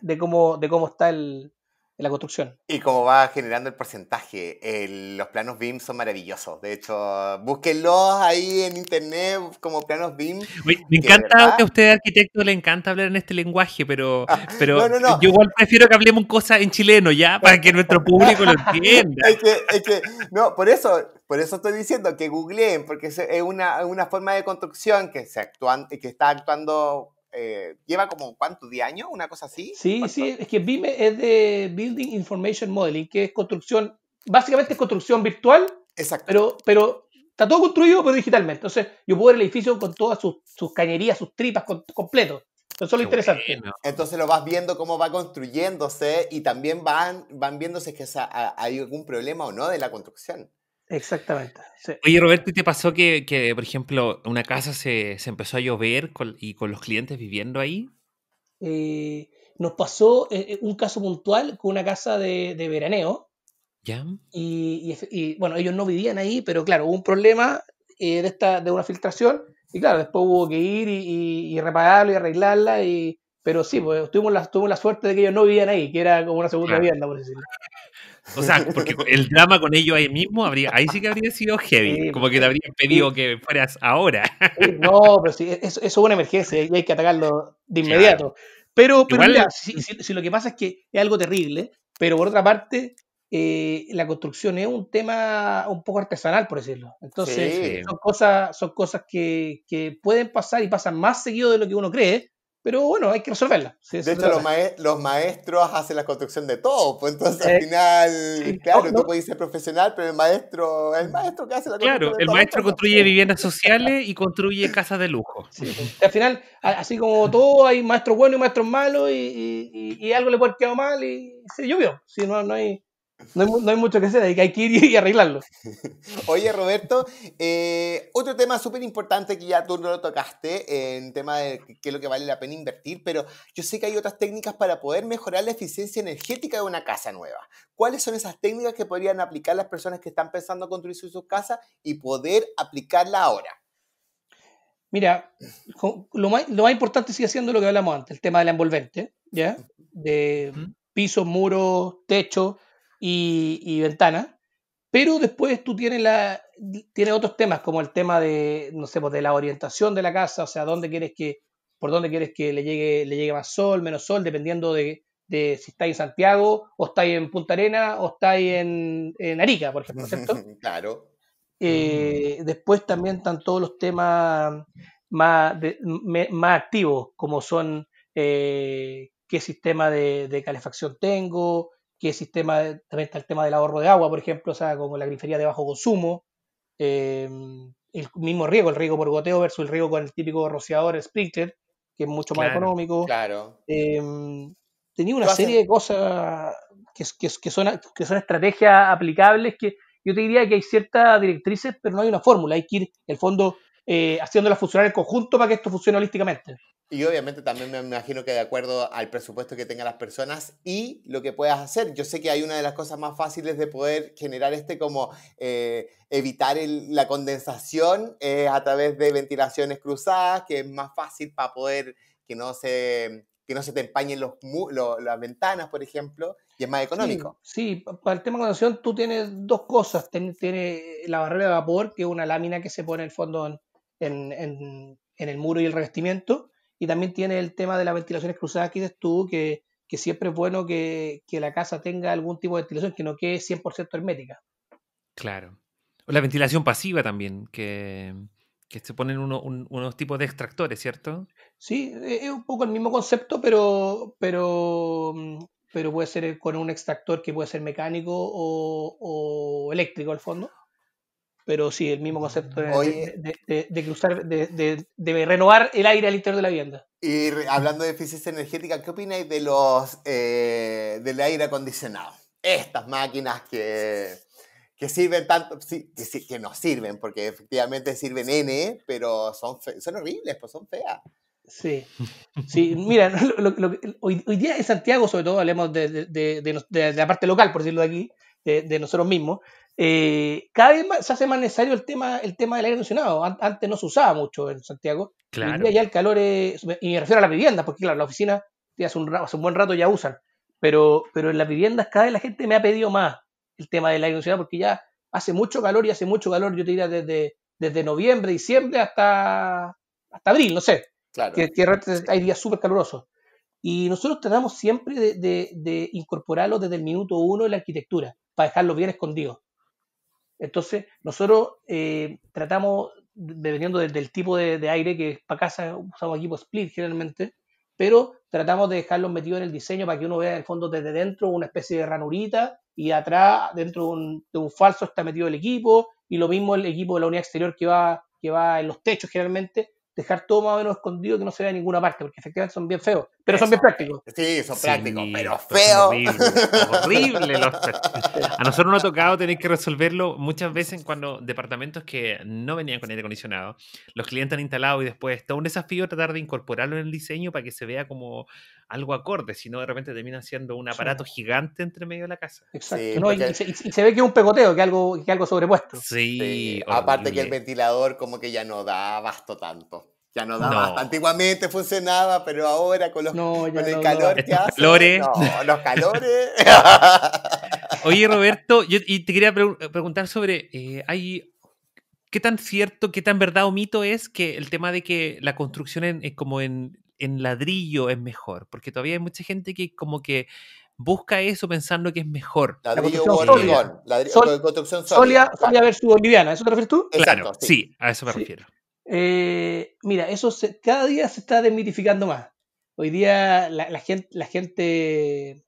de, cómo, de cómo está el, la construcción. Y cómo va generando el porcentaje. los planos BIM son maravillosos. De hecho, búsquenlos ahí en internet como planos BIM. Me, encanta que a usted, arquitecto, le encanta hablar en este lenguaje, pero, ah, pero yo igual prefiero que hablemos cosas en chileno ya, para que nuestro público lo entienda. que, no, por eso, por eso estoy diciendo que googleen, porque es eh, una, una forma de construcción que, se que está actuando eh, lleva como cuánto, de años, una cosa así. Sí, sí, es que vime es de Building Information Modeling, que es construcción, básicamente es construcción virtual. Exacto. Pero, pero está todo construido, pero digitalmente. Entonces, yo puedo ver el edificio con todas sus, sus cañerías, sus tripas completos Eso es lo interesante. Entonces lo vas viendo cómo va construyéndose y también van, van viendo si que hay algún problema o no de la construcción. Exactamente. Oye, Roberto, ¿y ¿te pasó que, que, por ejemplo, una casa se, se empezó a llover y con los clientes viviendo ahí? Eh, nos pasó eh, eh, un caso puntual con una casa de, veraneo. ¿Ya? Y, bueno, ellos no vivían ahí, pero claro, hubo un problema de, esta, de una filtración. Y claro, después hubo que ir y, y repararlo y arreglarla. Y, pero sí, pues, tuvimos, la, tuvimos la suerte de que ellos no vivían ahí, que era como una segunda vivienda, por decirlo. O sea, porque el drama con ellos ahí mismo, habría, ahí sí que habría sido heavy. como que te habrían pedido que fueras ahora. no, pero sí, eso, es una emergencia y hay que atacarlo de inmediato. Pero, pero mira, si, lo que pasa es que es algo terrible, pero por otra parte, eh, la construcción es un tema un poco artesanal, por decirlo. Entonces, son, cosas, son cosas que pueden pasar y pasan más seguido de lo que uno cree pero bueno, hay que resolverla. de hecho, los, maestros hacen la construcción de todo, pues entonces al eh, final, claro, tú puedes ser profesional, pero el maestro, el maestro que hace la construcción. Claro, el maestro construye viviendas sociales y construye casas de lujo. Al final, así como todo, hay maestros buenos y maestros malos y, algo le puede quedar mal y se llovió. Si no, no hay. No hay, mucho que hacer, hay que ir y arreglarlo. Oye, Roberto, eh, otro tema súper importante que ya tú no lo tocaste, en tema de qué es lo que vale la pena invertir, pero yo sé que hay otras técnicas para poder mejorar la eficiencia energética de una casa nueva. ¿Cuáles son esas técnicas que podrían aplicar las personas que están pensando construir sus casas y poder aplicarla ahora? Mira, lo más, importante sigue siendo lo que hablamos antes, el tema del envolvente, ¿ya? De pisos, muros, techo y, y ventanas. Pero después tú tienes, la, tienes otros temas, como el tema de, no sé, pues de la orientación de la casa, o sea, dónde quieres que, por dónde quieres que le llegue, le llegue más sol, menos sol, dependiendo de, si estáis en Santiago, o estáis en Punta Arena, o estáis en, Arica, por ejemplo, ¿cierto? claro. Eh, después también están todos los temas más, más activos, como son eh, qué sistema de calefacción tengo, que sistema, también está el tema del ahorro de agua, por ejemplo, o sea, como la grifería de bajo consumo, eh, el mismo riego, el riego por goteo versus el riego con el típico rociador, el sprinkler, que es mucho más económico. Claro. Eh, tenía una serie de cosas que, son, que son estrategias aplicables que yo te diría que hay ciertas directrices, pero no hay una fórmula, hay que ir, en el fondo, eh, haciéndolas funcionar en conjunto para que esto funcione holísticamente. Y obviamente también me imagino que de acuerdo al presupuesto que tengan las personas y lo que puedas hacer. Yo sé que hay una de las cosas más fáciles de poder generar este como eh, evitar la condensación a través de ventilaciones cruzadas, que es más fácil para poder que no se, que no se te empañen los, las ventanas, por ejemplo, y es más económico. Sí, para el tema de condensación tú tienes dos cosas. Tienes, eh, la barrera de vapor, que es una lámina que se pone en el fondo en, en, en el muro y el revestimiento y también tiene el tema de las ventilaciones cruzadas aquí dices tú, que, siempre es bueno que, la casa tenga algún tipo de ventilación que no quede 100% hermética. Claro. O la ventilación pasiva también, que, se ponen unos tipos de extractores, ¿cierto? Sí, e, es un poco el mismo concepto, pero, pero, mm, pero puede ser con un extractor que puede ser mecánico o, o eléctrico al fondo pero sí, el mismo concepto de, cruzar, de, renovar el aire al interior de la vivienda. Y hablando de eficiencia energética, ¿qué opináis de los eh, del aire acondicionado? Estas máquinas que, que sirven tanto, que, que nos sirven, porque efectivamente sirven N, pero son, son horribles, pues son feas. Sí, sí, mira, hoy, hoy, día en Santiago, sobre todo, hablemos de, la parte local, por decirlo de aquí, de, nosotros mismos, eh, cada vez más se hace más necesario el tema, el tema del aire acondicionado. Antes no se usaba mucho en Santiago. Claro. ya el calor es, y me refiero a las viviendas, porque claro, la oficina hace un, un buen rato ya usan, pero, pero en las viviendas cada vez la gente me ha pedido más el tema del aire acondicionado, porque ya hace mucho calor y hace mucho calor, yo te diría desde, desde noviembre, diciembre hasta, hasta abril, no sé. Que, hay días súper calurosos. Y nosotros tratamos siempre de, de, incorporarlo desde el minuto uno en la arquitectura, para dejarlo bien escondido. Entonces, nosotros eh, tratamos, dependiendo del, tipo de, aire que es para casa usamos equipo split generalmente, pero tratamos de dejarlos metidos en el diseño para que uno vea el fondo desde dentro una especie de ranurita y atrás, dentro de un, falso, está metido el equipo y lo mismo el equipo de la unidad exterior que va, que va en los techos generalmente, dejar todo más o menos escondido que no se vea en ninguna parte, porque efectivamente son bien feos. Pero son bien prácticos. Sí, son prácticos, pero feos. Horrible, horrible los... A nosotros nos ha tocado tener que resolverlo muchas veces cuando departamentos que no venían con aire acondicionado, los clientes han instalado y después todo un desafío tratar de incorporarlo en el diseño para que se vea como algo acorde, si no de repente termina siendo un aparato gigante entre medio de la casa. Exacto. y, se, ve que es un pegoteo, que algo, que algo sobrepuesto. Sí. Aparte que el ventilador como que ya no da abasto tanto. Ya no daba. Antiguamente funcionaba, pero ahora con, los, con el calores. los calores. Oye, Roberto, yo y te quería preguntar sobre. Eh, ¿Qué tan cierto, qué tan verdad o mito es que el tema de que la construcción en, es como en, ladrillo es mejor? Porque todavía hay mucha gente que, como que busca eso pensando que es mejor. Ladrillo la construcción sólida. Sol, versus boliviana, eso te refieres tú? sí. a eso me refiero. Eh, mira, eso cada día se está desmitificando más. Hoy día la, gente, la gente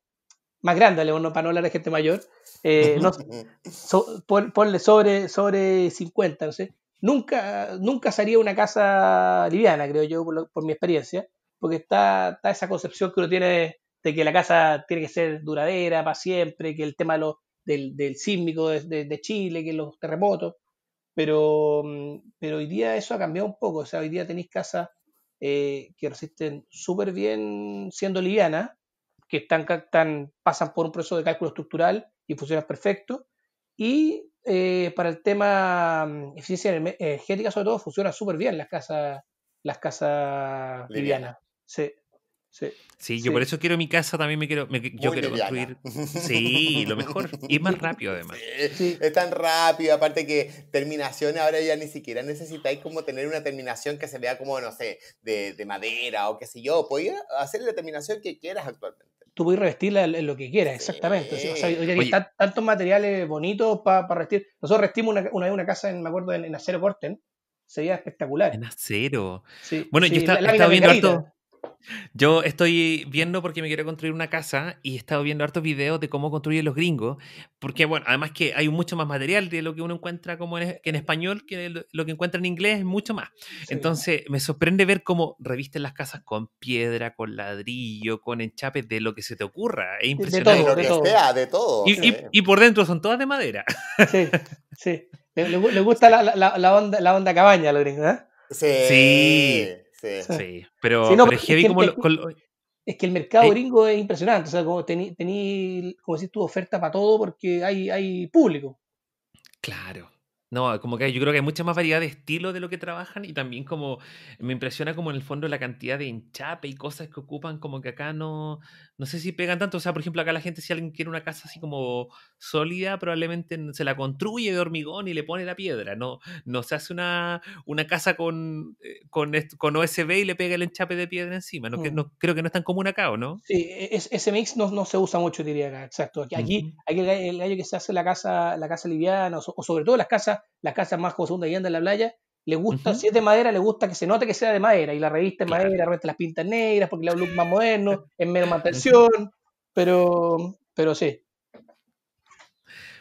más grande, para no hablar de gente mayor, eh, ponle sobre, sobre 50, no sé. Nunca, nunca sería una casa liviana, creo yo, por, mi experiencia, porque está, esa concepción que uno tiene de que la casa tiene que ser duradera para siempre, que el tema del, sísmico de Chile, que los terremotos, pero, mm, pero hoy día eso ha cambiado un poco. O sea, hoy día tenéis casas eh, que resisten súper bien siendo livianas, que están, pasan por un proceso de cálculo estructural y funcionan perfecto. Y eh, para el tema mm, eficiencia energética, sobre todo, funciona súper bien las casas, las casas livianas. Sí. Sí, yo por eso quiero mi casa, también me quiero, yo quiero construir. Sí, lo mejor. Y más rápido además. es tan rápido, aparte que terminaciones ahora ya ni siquiera necesitáis como tener una terminación que se vea como, no sé, de, madera o qué sé yo. Podéis hacer la terminación que quieras actualmente. Tú puedes revestirla en lo que quieras, exactamente. O sea, hay tantos materiales bonitos para pa revestir. Nosotros revestimos una, vez una casa, en, me acuerdo, en, en acero corten. Sería espectacular. En acero. bueno, yo estaba viendo yo estoy viendo porque me quiero construir una casa y he estado viendo hartos videos de cómo construyen los gringos, porque bueno, además que hay mucho más material de lo que uno encuentra como en, español, que lo que encuentra en inglés mucho más. Entonces me sorprende ver cómo revisten las casas con piedra, con ladrillo, con enchapes, de lo que se te ocurra. Es impresionante. De todo, de todo. Y, por dentro son todas de madera. Sí, sí. Le, gusta la, onda, la onda cabaña los gringos, ¿eh? Sí. sí. Sí, pero, es, que el, mercado gringo es impresionante, o sea, como tení, como decís tu oferta para todo porque hay, hay público. Claro, no, como que yo creo que hay mucha más variedad de estilo de lo que trabajan y también como me impresiona como en el fondo la cantidad de enchape y cosas que ocupan, como que acá no, no sé si pegan tanto. O sea, por ejemplo, acá la gente si alguien quiere una casa así como sólida, probablemente se la construye de hormigón y le pone la piedra, no, no se hace una, una casa con, eh, con, con OSB y le pega el enchape de piedra encima. No, que, mm. no, creo que no es tan común acá, ¿o no? Sí, e, es, ese mix no, no, se usa mucho, diría acá, exacto. Aquí, hay el, que se hace la casa, la casa liviana o sobre todo las casas las casas más José y anda en la playa, le gusta, si es de madera, le gusta que se note que sea de madera, y la revista en madera, revista las pintas negras, porque le da un look más moderno, es menos mantención, pero, pero sí.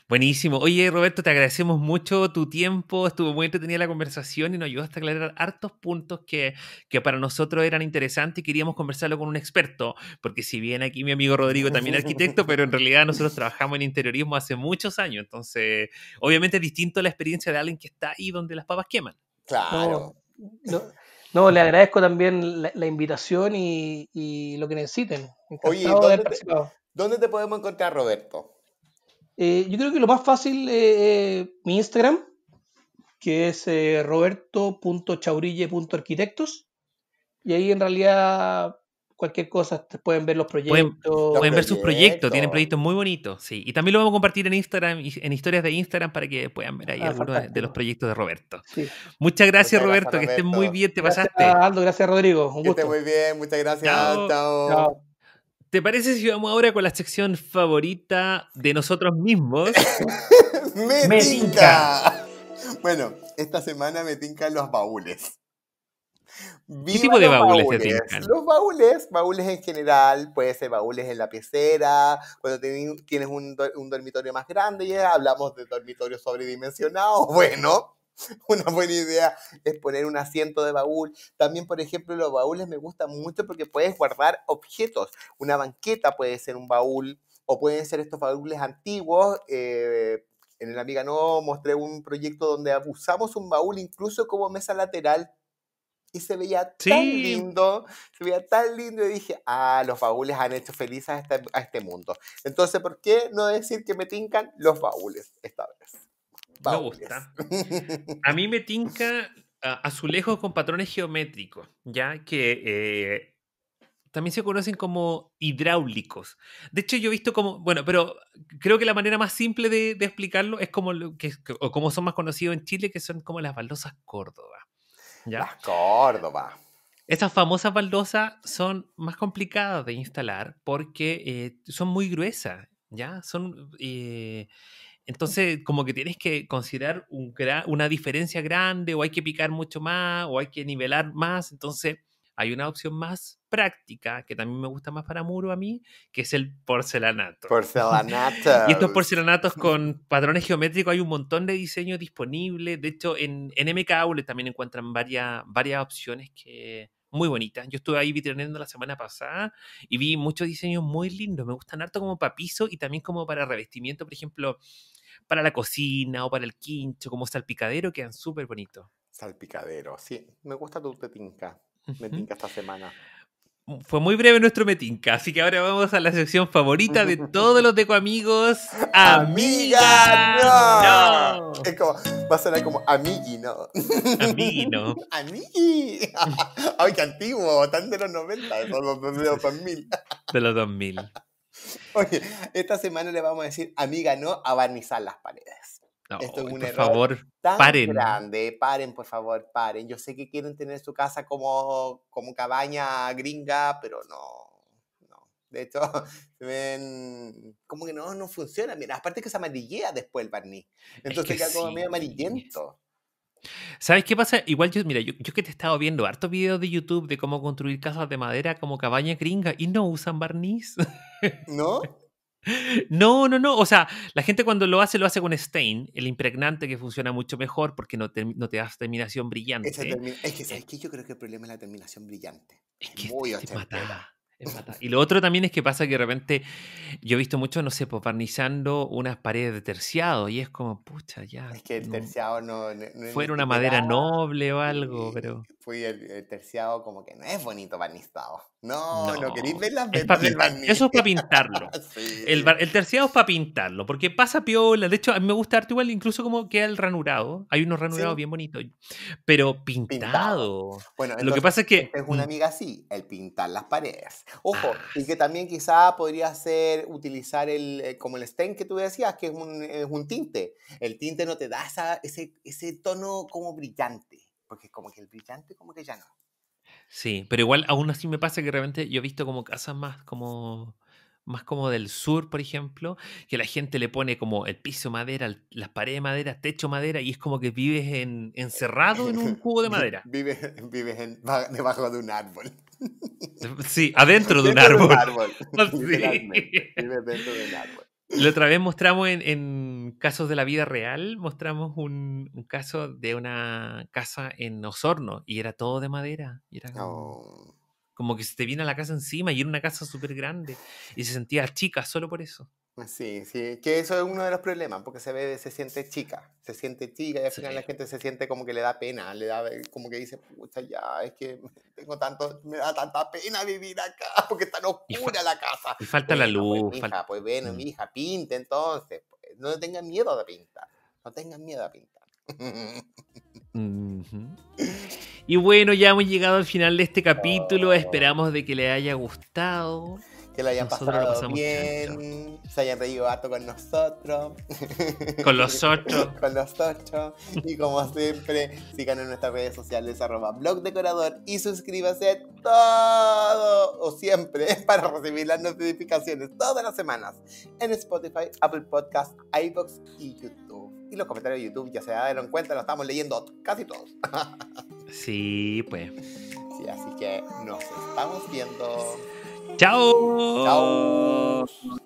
Buenísimo. Oye, Roberto, te agradecemos mucho tu tiempo. Estuvo muy entretenida la conversación y nos ayudó a aclarar hartos puntos que, para nosotros eran interesantes y queríamos conversarlo con un experto. Porque si bien aquí mi amigo Rodrigo también es arquitecto, pero en realidad nosotros trabajamos en interiorismo hace muchos años. Entonces, obviamente es distinto la experiencia de alguien que está ahí donde las papas queman. Claro. No, le agradezco también la, invitación y, lo que necesiten. Oye, ¿dónde te podemos encontrar, Roberto? Eh, yo creo que lo más fácil, es eh, eh, mi Instagram, que es roberto.chaurille.arquitectos. Y ahí en realidad cualquier cosa, pueden ver los proyectos. Pueden, ver sus proyectos, tienen proyectos muy bonitos, sí. Y también lo vamos a compartir en Instagram, en historias de Instagram, para que puedan ver ahí ah, algunos de, los proyectos de Roberto. Muchas gracias, Roberto, que estén muy bien, te pasaste. Aldo, gracias, Rodrigo. Un gusto. Que estén muy bien, muchas gracias. chao. chao. ¿Te parece si vamos ahora con la sección favorita de nosotros mismos? ¡Me, Bueno, esta semana me tincan los baúles. ¿Qué tipo de baúles, te Los baúles, baúles en general, puede ser baúles en la piecera, cuando tienes un, un dormitorio más grande, ya hablamos de dormitorios sobredimensionados, bueno. una buena idea es poner un asiento de baúl. También, por ejemplo, los baúles me gustan mucho porque puedes guardar objetos. Una banqueta puede ser un baúl o pueden ser estos baúles antiguos. Eh, en el Amiga No mostré un proyecto donde usamos un baúl incluso como mesa lateral y se veía tan lindo, se veía tan lindo y dije, ah, los baúles han hecho felices a este, a este mundo. Entonces, ¿por qué no decir que me tincan los baúles esta vez? Me gusta. Pues. A mí me tinca ah, azulejos con patrones geométricos, ya que eh, también se conocen como hidráulicos. De hecho, yo he visto como, bueno, pero creo que la manera más simple de, explicarlo es como, lo que, o como son más conocidos en Chile, que son como las baldosas Córdoba. ¿ya? Las Córdoba. Estas famosas baldosas son más complicadas de instalar porque eh, son muy gruesas, ¿ya? Son... Eh, entonces, como que tienes que considerar un una diferencia grande, o hay que picar mucho más, o hay que nivelar más. Entonces, hay una opción más práctica, que también me gusta más para Muro a mí, que es el porcelanato. Porcelanato. y estos porcelanatos con patrones geométricos, hay un montón de diseños disponibles. De hecho, en, en MK también encuentran varias, varias opciones que, muy bonitas. Yo estuve ahí vitrineando la semana pasada y vi muchos diseños muy lindos. Me gustan harto como para piso y también como para revestimiento. Por ejemplo, para la cocina o para el quincho, como salpicadero, quedan súper bonitos. Salpicadero, sí. Me gusta tu metinca. Me tinca esta semana. Mm, fue muy breve nuestro metinca, así que ahora vamos a la sección favorita de todos los deco amigos. ¡Amiga! ¡No! Es como, va a ser como amigui, ¿no? Amigui, no. ¡Amigui! ¡Ay, qué antiguo! Tan de los 90, de los 2000. De los 2000. Oye, esta semana le vamos a decir, amiga, no a barnizar las paredes. No, Esto es un por favor, tan paren. grande. Paren, por favor, paren. Yo sé que quieren tener su casa como, como cabaña gringa, pero no. no. De hecho, ven como que no, no funciona. Mira, aparte que se amarillea después el barniz. Entonces queda como medio amarillento. ¿Sabes qué pasa? Igual yo, mira, yo, que te he estado viendo hartos videos de YouTube de cómo construir casas de madera como cabaña gringa y no usan barniz. ¿No? No, no, no. O sea, la gente cuando lo hace, lo hace con stain, el impregnante que funciona mucho mejor porque no te, no das terminación brillante. es que, Yo creo que el problema es la terminación brillante. Es, que muy ostentada Y lo otro también es que pasa que de repente yo he visto mucho, no sé, pues barnizando unas paredes de terciado y es como, pucha, ya. Es que el terciado no. no fuera una madera noble o algo, pero. Fui el, el terciado como que no es bonito barnizado. No, no, queréis ver las vetas Eso es para pintarlo. el, terciado es para pintarlo, porque pasa piola. De hecho, a mí me gusta arte igual, incluso como queda el ranurado. Hay unos ranurados bien bonitos, pero pintado. Bueno, lo que pasa es que. Este es una mm. amiga así, el pintar las paredes. Ojo, ah, y que también quizás podría ser utilizar el, eh, como el stain que tú decías, que es un, tinte. El tinte no te da ese, ese tono como brillante, porque como que el brillante, como que ya no. Sí, pero igual aún así me pasa que realmente yo he visto como casas más como más como del sur, por ejemplo, que la gente le pone como el piso madera, las paredes madera, techo madera, y es como que vives en, encerrado en un cubo de madera. vives vives debajo de un árbol. Sí, adentro de un árbol. Vives dentro de un árbol. La otra vez mostramos en, casos de la vida real, mostramos un, caso de una casa en Osorno y era todo de madera. Y era como, oh. como que se te viene a la casa encima y era una casa súper grande y se sentía chica solo por eso. Sí, sí, que eso es uno de los problemas, porque se ve, se siente chica, se siente chica y al final la gente se siente como que le da pena, le da eh, como que dice, pucha, ya, es que tengo tanto, me da tanta pena vivir acá, porque está oscura la casa. Y falta la pues, luz. Pues, bueno, mi mm. hija, pinta entonces, pues, no tengan miedo de pintar, no tengan miedo de pintar. Y bueno, ya hemos llegado al final de este capítulo. Oh. Esperamos de que le haya gustado que lo hayan pasado bien, se hayan reído harto con nosotros. Con los ocho. con los ocho. Y como siempre, sigan en nuestras redes sociales, arroba blog decorador y suscríbase todo o siempre para recibir las notificaciones todas las semanas en Spotify, Apple Podcast, iBox y YouTube. Y los comentarios de YouTube ya se dieron cuenta, lo estamos leyendo casi todos. sí, pues. Sí, así que nos estamos viendo. Chao. Chao.